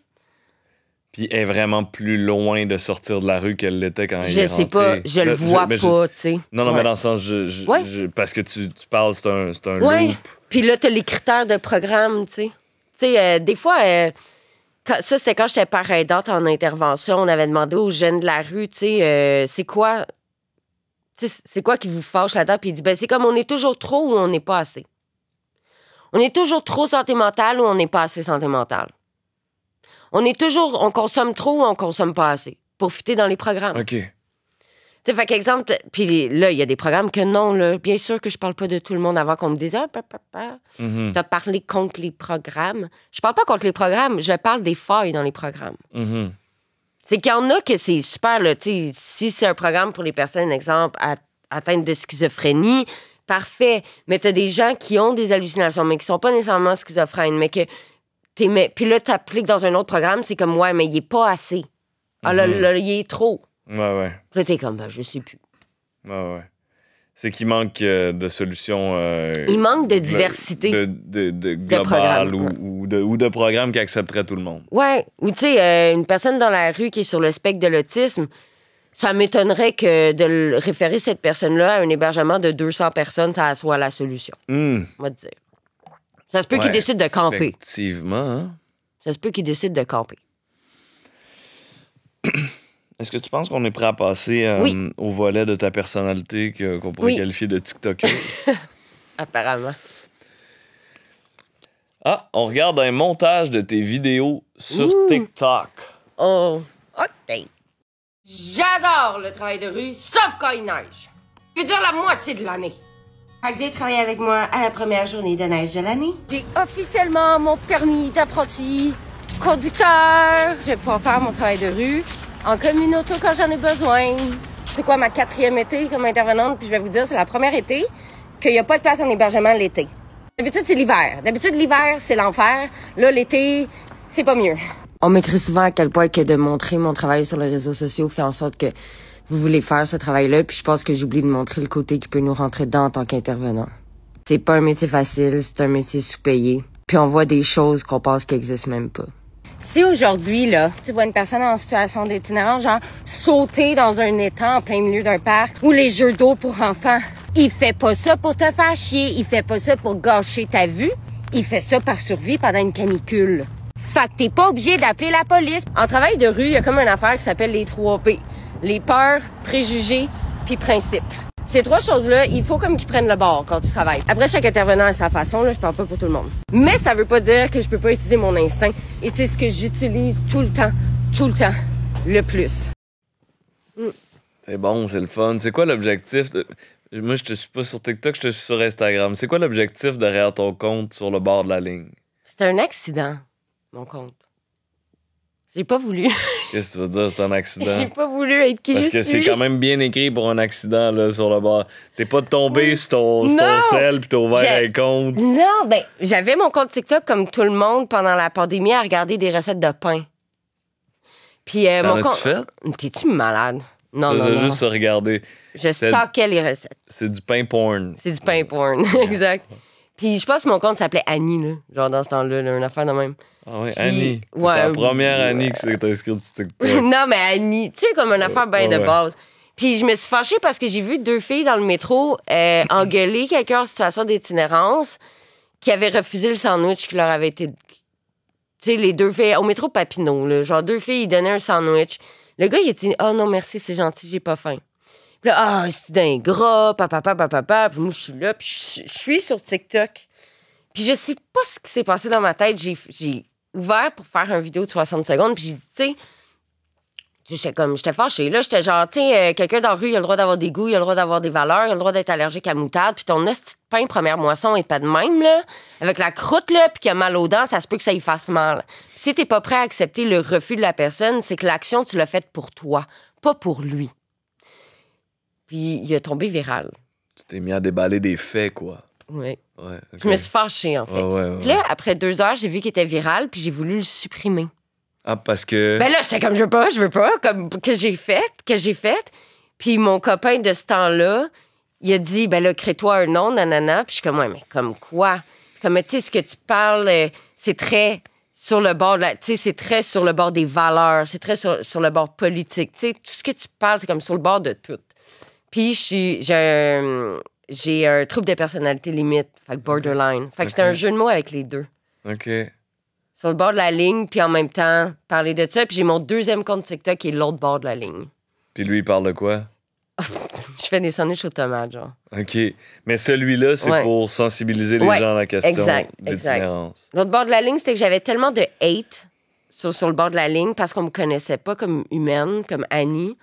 puis est vraiment plus loin de sortir de la rue qu'elle l'était quand elle je est rentrée. Je sais pas, je le vois pas, tu sais. Non, non, mais dans le sens, parce que tu, parles, c'est un, c'est Puis là, t'as les critères de programme, tu sais. Tu sais, euh, des fois, euh, ça, c'était quand j'étais par aidante en intervention, on avait demandé aux jeunes de la rue, tu sais, euh, c'est quoi... C'est quoi qui vous fâche là-dedans? Puis il dit, ben, c'est comme on est toujours trop ou on n'est pas assez. On est toujours trop santé mentale ou on n'est pas assez santé mentale. On est toujours, on consomme trop ou on consomme pas assez pour dans les programmes. OK. Tu fait exemple, puis là, il y a des programmes que non, là, bien sûr que je parle pas de tout le monde avant qu'on me dise ah, mm-hmm. t'as parlé contre les programmes. Je parle pas contre les programmes, je parle des failles dans les programmes. Mm-hmm. C'est qu'il y en a que c'est super, là, tu si c'est un programme pour les personnes, exemple, atteintes de schizophrénie, parfait. Mais t'as des gens qui ont des hallucinations, mais qui sont pas nécessairement schizophrènes, mais que puis là t'appliques dans un autre programme, c'est comme ouais, mais il est pas assez. Ah là, mhm. il est trop. Ouais ouais. Là t'es comme je ben, je sais plus. Ouais C'est qu'il manque euh, de solutions. Euh, il manque de diversité. De, de, ou, de, ou programmes qui accepterait tout le monde. Ouais. Ou tu sais, euh, une personne dans la rue qui est sur le spectre de l'autisme, ça m'étonnerait que de référer cette personne-là à un hébergement de 200 personnes, ça soit la solution. Hmm. On va dire. Ça se peut qu'ils décident de camper. Effectivement. Hein. Ça se peut qu'ils décident de camper. Est-ce que tu penses qu'on est prêt à passer euh, au volet de ta personnalité qu'on pourrait qualifier de TikToker? Apparemment. Ah, on regarde un montage de tes vidéos sur TikTok. Oh, ok. J'adore le travail de rue, sauf quand il neige. Je veux dire la moitié de l'année. Hagley avec moi à la première journée de neige de l'année. J'ai officiellement mon permis d'apprenti, conducteur. Je vais pouvoir faire mon travail de rue en communauté quand j'en ai besoin. C'est quoi ma quatrième été comme intervenante? Puis je vais vous dire, c'est la première été qu'il n'y a pas de place en hébergement l'été. D'habitude, c'est l'hiver. D'habitude, l'hiver, c'est l'enfer. Là, l'été, c'est pas mieux. On m'écrit souvent à quel point que de montrer mon travail sur les réseaux sociaux fait en sorte que vous voulez faire ce travail-là, puis je pense que j'oublie de montrer le côté qui peut nous rentrer dedans en tant qu'intervenant. C'est pas un métier facile, c'est un métier sous-payé, puis on voit des choses qu'on pense qu'elles existent même pas. Si aujourd'hui, là, tu vois une personne en situation d'itinérance, genre sauter dans un étang en plein milieu d'un parc ou les jeux d'eau pour enfants, il fait pas ça pour te faire chier, il fait pas ça pour gâcher ta vue, il fait ça par survie pendant une canicule. Fait que t'es pas obligé d'appeler la police. En travail de rue, il y a comme une affaire qui s'appelle les 3 P les peurs, préjugés, puis principes. Ces trois choses-là, il faut comme qu'ils prennent le bord quand tu travailles. Après, chaque intervenant a sa façon, là, je parle pas pour tout le monde. Mais ça veut pas dire que je peux pas utiliser mon instinct. Et c'est ce que j'utilise tout le temps, tout le temps, le plus. Mm. C'est bon, c'est le fun. C'est quoi l'objectif? Moi, je te suis pas sur TikTok, je te suis sur Instagram. C'est quoi l'objectif derrière ton compte sur le bord de la ligne? C'est un accident, mon compte. J'ai pas voulu. Qu'est-ce que tu veux dire, c'est un accident? J'ai pas voulu être qui Parce je suis. Parce que c'est quand même bien écrit pour un accident, là, sur le bord. T'es pas tombé mm. sur ton, sel puis t'as ouvert un compte. Non, ben, j'avais mon compte TikTok comme tout le monde pendant la pandémie à regarder des recettes de pain. Puis euh, mon compte. fait? T'es-tu malade? Non, non, non. juste regarder. Je stockais les recettes. C'est du pain porn. C'est du pain porn, exact. Puis je pense que mon compte s'appelait Annie, là, genre dans ce temps-là, une affaire de même. Ah ouais, Annie. Ouais, ta euh, première Annie qui s'est inscrite sur TikTok. non, mais Annie, tu sais, comme une affaire bien de base. Puis je me suis fâchée parce que j'ai vu deux filles dans le métro euh, engueuler quelqu'un en situation d'itinérance qui avait refusé le sandwich qui leur avait été. Tu sais, les deux filles, au métro Papineau, là, genre deux filles, ils donnaient un sandwich. Le gars, il a dit Oh non, merci, c'est gentil, j'ai pas faim. Puis là, ah, c'est dingue, gras, pa pa Puis moi, je suis là, puis je, suis sur TikTok. Puis je sais pas ce qui s'est passé dans ma tête. J'ai ouvert pour faire une vidéo de 60 secondes, puis j'ai dit, tu sais, J'étais comme, j'étais fâchée. Là, j'étais genre, tu sais, euh, quelqu'un dans la rue, il a le droit d'avoir des goûts, il a le droit d'avoir des valeurs, il a le droit d'être allergique à la moutarde. Puis ton esti de pain, première moisson, est pas de même, là. Avec la croûte, là, puis qu'il a mal aux dents, ça se peut que ça y fasse mal. Si si t'es pas prêt à accepter le refus de la personne, c'est que l'action, tu l'as faite pour toi, pas pour lui. Puis il a tombé viral. Tu t'es mis à déballer des faits, quoi. Oui. Je me suis fâchée, en fait. là, après deux heures, j'ai vu qu'il était viral, puis j'ai voulu le supprimer. Ah, parce que. Ben là, j'étais comme, je veux pas, je veux pas, comme, que j'ai fait, que j'ai fait. Puis mon copain de ce temps-là, il a dit, ben là, crée-toi un nom, nanana. Puis je suis comme, ouais, mais comme quoi? Comme, tu sais, ce que tu parles, euh, c'est très sur le bord, tu sais, c'est très sur le bord des valeurs, c'est très sur, sur le bord politique. Tu sais, tout ce que tu parles, c'est comme sur le bord de tout. Puis j'ai un trouble de personnalité limite, borderline. Fait que c'était un jeu de mots avec les deux. OK. Sur le bord de la ligne, puis en même temps, parler de ça. Puis j'ai mon deuxième compte TikTok qui est l'autre bord de la ligne. Puis lui, il parle de quoi? je fais des sandwichs au tomate genre. OK. Mais celui-là, c'est pour sensibiliser les gens à la question exact, des L'autre bord de la ligne, c'était que j'avais tellement de hate sur, sur le bord de la ligne parce qu'on me connaissait pas comme humaine, comme Annie.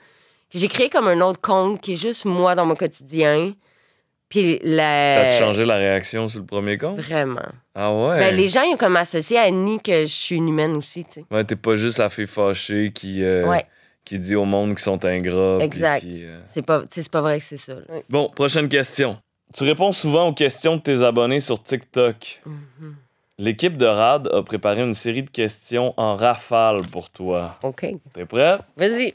J'ai créé comme un autre compte qui est juste moi dans mon quotidien. Puis la... Ça a changé la réaction sur le premier compte? Vraiment. Ah ouais? Ben, les gens, ils ont comme associé à Annie que je suis une humaine aussi, tu Ouais, t'es pas juste la fille fâchée qui, euh, qui dit au monde qu'ils sont ingrats. Exact. Euh, c'est pas, pas vrai que c'est ça. Bon, prochaine question. Tu réponds souvent aux questions de tes abonnés sur TikTok. Mhm. L'équipe de RAD a préparé une série de questions en rafale pour toi. OK. T'es prête? Vas-y.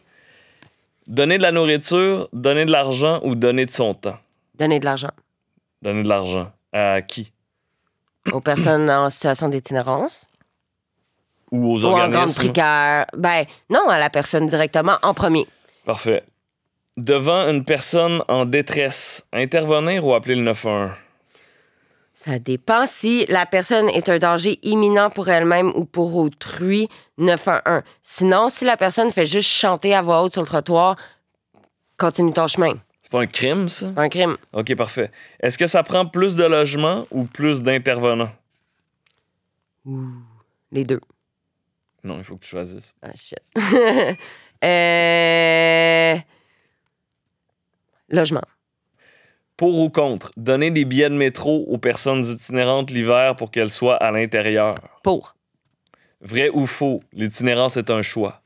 Donner de la nourriture, donner de l'argent ou donner de son temps? Donner de l'argent. Donner de l'argent. À qui? Aux personnes en situation d'itinérance. Ou aux ou en grande précaire. Ben, non, à la personne directement en premier. Parfait. Devant une personne en détresse, intervenir ou appeler le 911? Ça dépend si la personne est un danger imminent pour elle-même ou pour autrui, 911. Sinon, si la personne fait juste chanter à voix haute sur le trottoir, continue ton chemin. C'est pas un crime, ça? Pas un crime. OK, parfait. Est-ce que ça prend plus de logements ou plus d'intervenants? Ouh, les deux. Non, il faut que tu choisisses. Ah, shit. Euh, logement pour ou contre, donner des billets de métro aux personnes itinérantes l'hiver pour qu'elles soient à l'intérieur. Pour. Vrai ou faux, l'itinérance est un choix.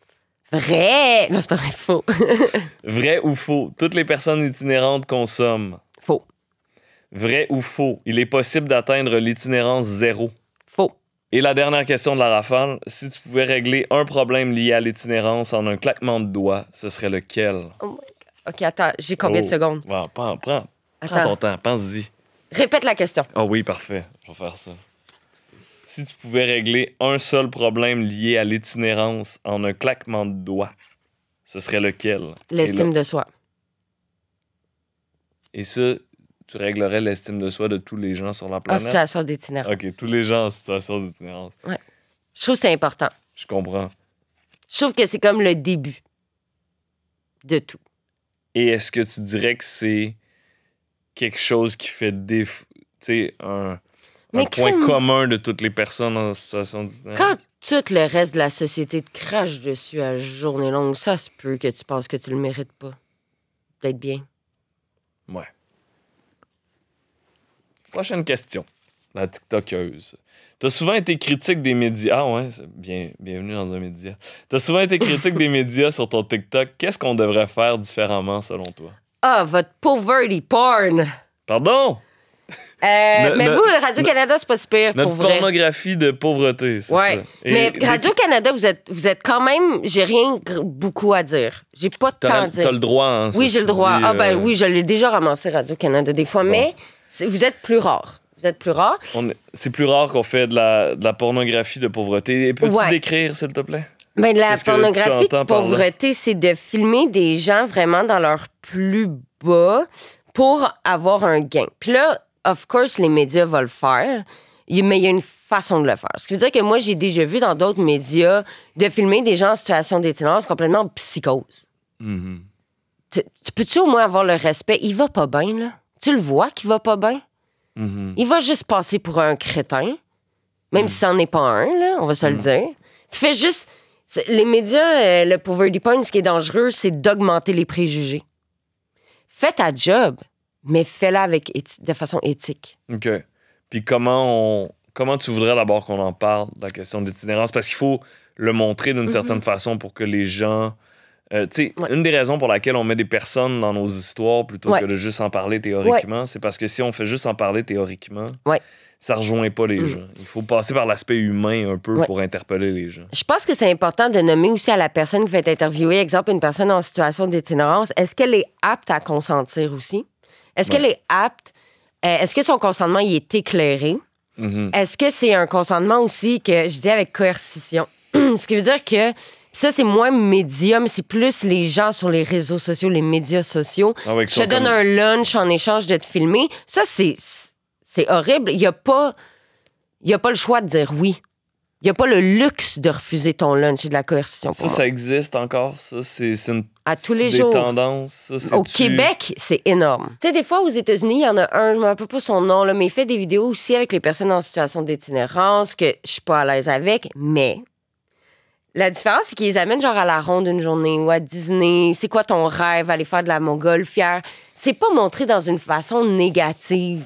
Vrai! Non, c'est pas vrai, faux. vrai ou faux, toutes les personnes itinérantes consomment. Faux. Vrai ou faux, il est possible d'atteindre l'itinérance zéro. Faux. Et la dernière question de la rafale, si tu pouvais régler un problème lié à l'itinérance en un claquement de doigts, ce serait lequel? Oh my God. OK, attends, j'ai combien de oh. secondes? Bon, prends, prends, Prends pense-y. répète la question. Ah oui, parfait. Je vais faire ça. Si tu pouvais régler un seul problème lié à l'itinérance en un claquement de doigts, ce serait lequel? L'estime de soi. et ça, tu réglerais l'estime de soi de tous les gens sur la planète? En situation d'itinérance. ok, tous les gens en situation d'itinérance. Je trouve que c'est important. Je comprends. Je trouve que c'est comme le début de tout. Et est-ce que tu dirais que c'est quelque chose qui fait des, un, point commun de toutes les personnes en situation de... Quand tout le reste de la société te crache dessus à journée longue, ça se peut que tu penses que tu le mérites pas. Peut-être bien. Ouais. Prochaine question. La TikTokeuse. T'as souvent été critique des médias. Ah ouais, bien, bienvenue dans un média. T'as souvent été critique des médias sur ton TikTok. Qu'est-ce qu'on devrait faire différemment selon toi? Ah, votre poverty porn. Pardon? Euh, mais vous, Radio-Canada, c'est pas si pire, pour vrai. pornographie de pauvreté, c'est ça. mais Radio-Canada, vous êtes, vous êtes quand même... J'ai rien beaucoup à dire. J'ai pas de temps à dire. T'as le droit, hein, Oui, j'ai le droit. ah ben euh, oui, je l'ai déjà ramassé, Radio-Canada, des fois. Mais vous êtes plus rare. Vous êtes plus rare. C'est plus rare qu'on fait de la, pornographie de pauvreté. Peux-tu décrire, s'il te plaît? Ben, la pornographie de pauvreté, c'est de filmer des gens vraiment dans leur plus bas pour avoir un gain. Puis là, of course, les médias vont le faire, mais il y a une façon de le faire. Ce qui veut dire que moi, j'ai déjà vu dans d'autres médias de filmer des gens en situation d'étinence complètement en psychose. Mm-hmm. Tu, peux-tu au moins avoir le respect? Il va pas bien, là. Tu le vois qu'il va pas bien? Mm-hmm. Il va juste passer pour un crétin, même mm. si c'en est pas un, là, on va se le mm. dire. Tu fais juste les médias, le euh, le poverty point, ce qui est dangereux, c'est d'augmenter les préjugés. Fais ta job, mais fais-la avec de façon éthique. OK. Puis comment on comment tu voudrais d'abord qu'on en parle, la question d'itinérance? Parce qu'il faut le montrer d'une mm-hmm. certaine façon pour que les gens. Euh, tu sais, une des raisons pour laquelle on met des personnes dans nos histoires plutôt que de juste en parler théoriquement, c'est parce que si on fait juste en parler théoriquement, ça rejoint pas les mm. gens. Il faut passer par l'aspect humain un peu pour interpeller les gens. Je pense que c'est important de nommer aussi à la personne qui va être interviewée, exemple, une personne en situation d'itinérance, est-ce qu'elle est apte à consentir aussi? Est-ce qu'elle est apte? Euh, est-ce que son consentement y est éclairé? Mm-hmm. Est-ce que c'est un consentement aussi que je dis avec coercition? Ce qui veut dire que ça, c'est moins médium, c'est plus les gens sur les réseaux sociaux, les médias sociaux. Ah je donne un lunch en échange d'être filmé Ça, c'est c'est horrible. Il n'y a pas. Il a pas le choix de dire oui. Il n'y a pas le luxe de refuser ton lunch et de la coercition. Ça, ça existe encore. Ça, c'est une à tous les tendances. Au Québec, c'est énorme. Tu sais, des fois, aux États-Unis, il y en a un, je ne me rappelle pas son nom, là, mais il fait des vidéos aussi avec les personnes en situation d'itinérance que je suis pas à l'aise avec, mais la différence, c'est qu'ils amènent genre à la ronde une journée ou à Disney. C'est quoi ton rêve? Aller faire de la montgolfière. C'est pas montré dans une façon négative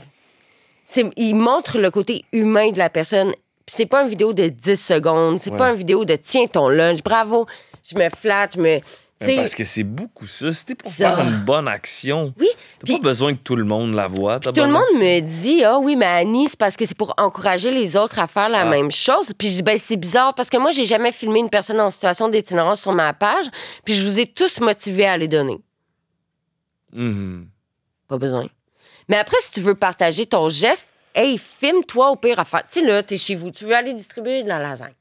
il montre le côté humain de la personne. C'est pas une vidéo de 10 secondes, c'est pas une vidéo de tiens ton lunch, bravo, je me flatte, je me. parce que c'est beaucoup ça. C'était pour faire une bonne action. Oui. T'as pas besoin que tout le monde la voie. Tout le monde me dit Ah oui, mais Annie, c'est parce que c'est pour encourager les autres à faire la ah. même chose. Puis je dis Ben, c'est bizarre parce que moi, j'ai jamais filmé une personne en situation d'itinérance sur ma page. Puis je vous ai tous motivés à les donner. Mm-hmm. Pas besoin. Mais après, si tu veux partager ton geste, hey, filme-toi au pire à Tu sais, là, t'es chez vous, tu veux aller distribuer de la lasagne.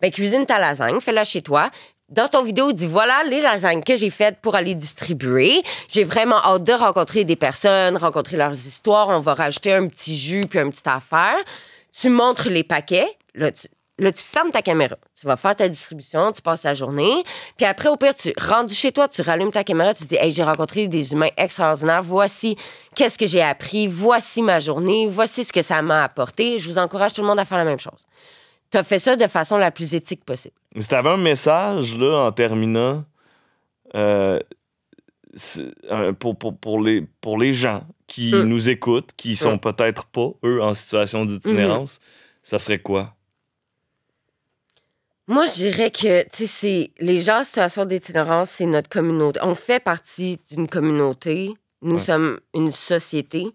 Ben, cuisine ta lasagne, fais-la chez toi. Dans ton vidéo, dis voilà les lasagnes que j'ai faites pour aller distribuer. J'ai vraiment hâte de rencontrer des personnes, rencontrer leurs histoires. On va rajouter un petit jus puis un petite affaire. Tu montres les paquets. Là, tu, Là, tu fermes ta caméra. Tu vas faire ta distribution, tu passes ta journée. Puis après, au pire, tu rentres chez toi, tu rallumes ta caméra, tu te dis Hey, j'ai rencontré des humains extraordinaires. Voici qu'est-ce que j'ai appris. Voici ma journée. Voici ce que ça m'a apporté. Je vous encourage tout le monde à faire la même chose. Tu as fait ça de façon la plus éthique possible. Si tu avais un message, là, en terminant, euh, euh, pour, les, pour les gens qui mm. nous écoutent, qui sont mm. peut-être pas, eux, en situation d'itinérance, mm-hmm. ça serait quoi? Moi, je dirais que, tu sais, les gens en situation d'itinérance, c'est notre communauté. On fait partie d'une communauté. Nous sommes une société.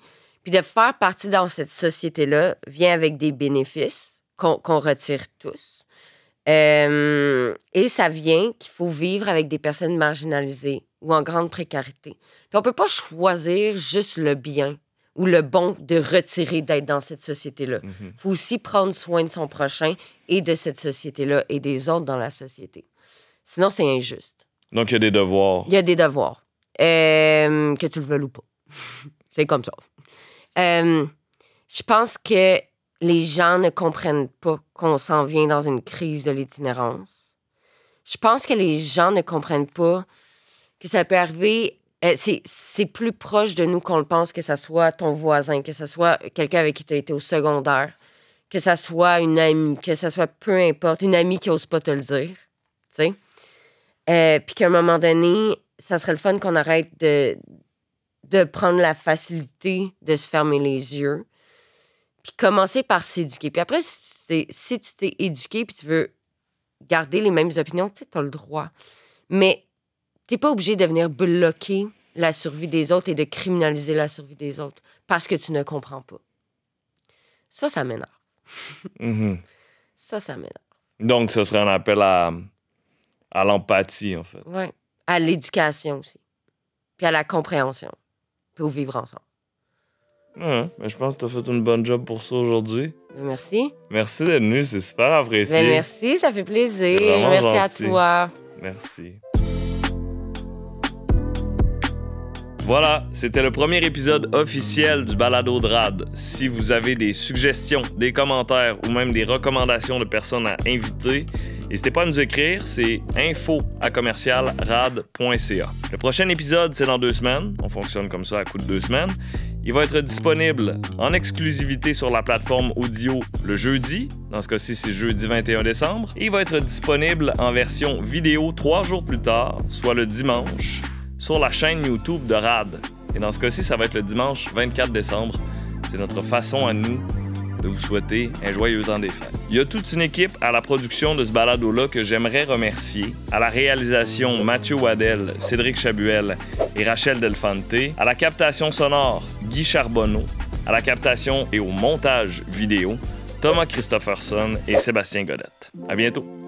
Puis de faire partie dans cette société-là vient avec des bénéfices qu'on retire tous. Euh, et ça vient qu'il faut vivre avec des personnes marginalisées ou en grande précarité. Puis on peut pas choisir juste le bien ou le bon de retirer d'être dans cette société-là. Il mhm. faut aussi prendre soin de son prochain et de cette société-là et des autres dans la société. Sinon, c'est injuste. Donc, il y a des devoirs. Il y a des devoirs. que tu le veuilles ou pas. c'est comme ça. je pense que les gens ne comprennent pas qu'on s'en vient dans une crise de l'itinérance. Je pense que les gens ne comprennent pas que ça peut arriver euh, c'est plus proche de nous qu'on le pense, que ça soit ton voisin, que ce soit quelqu'un avec qui tu as été au secondaire, que ça soit une amie, que ce soit peu importe, une amie qui n'ose pas te le dire. Tu sais. Euh, puis qu'à un moment donné, ça serait le fun qu'on arrête de, de prendre la facilité de se fermer les yeux. Puis commencer par s'éduquer. Puis après, si tu t'es éduqué puis tu veux garder les mêmes opinions, tu as le droit. Mais t'es pas obligé de venir bloquer la survie des autres et de criminaliser la survie des autres parce que tu ne comprends pas. Ça, ça m'énerve. Mhm. Ça, ça m'énerve. Donc, ce serait un appel à, à l'empathie, en fait. Oui. À l'éducation aussi. Puis à la compréhension. Puis au vivre ensemble. je pense que tu as fait une bonne job pour ça aujourd'hui. Merci. Merci d'être venu, c'est super apprécié. Ben, merci, ça fait plaisir. Merci à toi. Merci. Voilà, c'était le premier épisode officiel du Balado de Rad. Si vous avez des suggestions, des commentaires ou même des recommandations de personnes à inviter, n'hésitez pas à nous écrire, c'est info commercial Le prochain épisode, c'est dans deux semaines. On fonctionne comme ça à coup de deux semaines. Il va être disponible en exclusivité sur la plateforme audio le jeudi. Dans ce cas-ci, c'est jeudi 21 décembre. il va être disponible en version vidéo trois jours plus tard, soit le dimanche sur la chaîne YouTube de RAD. Et dans ce cas-ci, ça va être le dimanche 24 décembre. C'est notre façon à nous de vous souhaiter un joyeux temps des fêtes. Il y a toute une équipe à la production de ce balado-là que j'aimerais remercier. À la réalisation, Mathieu Waddell, Cédric Chabuel et Rachel Delfante. À la captation sonore, Guy Charbonneau. À la captation et au montage vidéo, Thomas Christopherson et Sébastien Godette. À bientôt!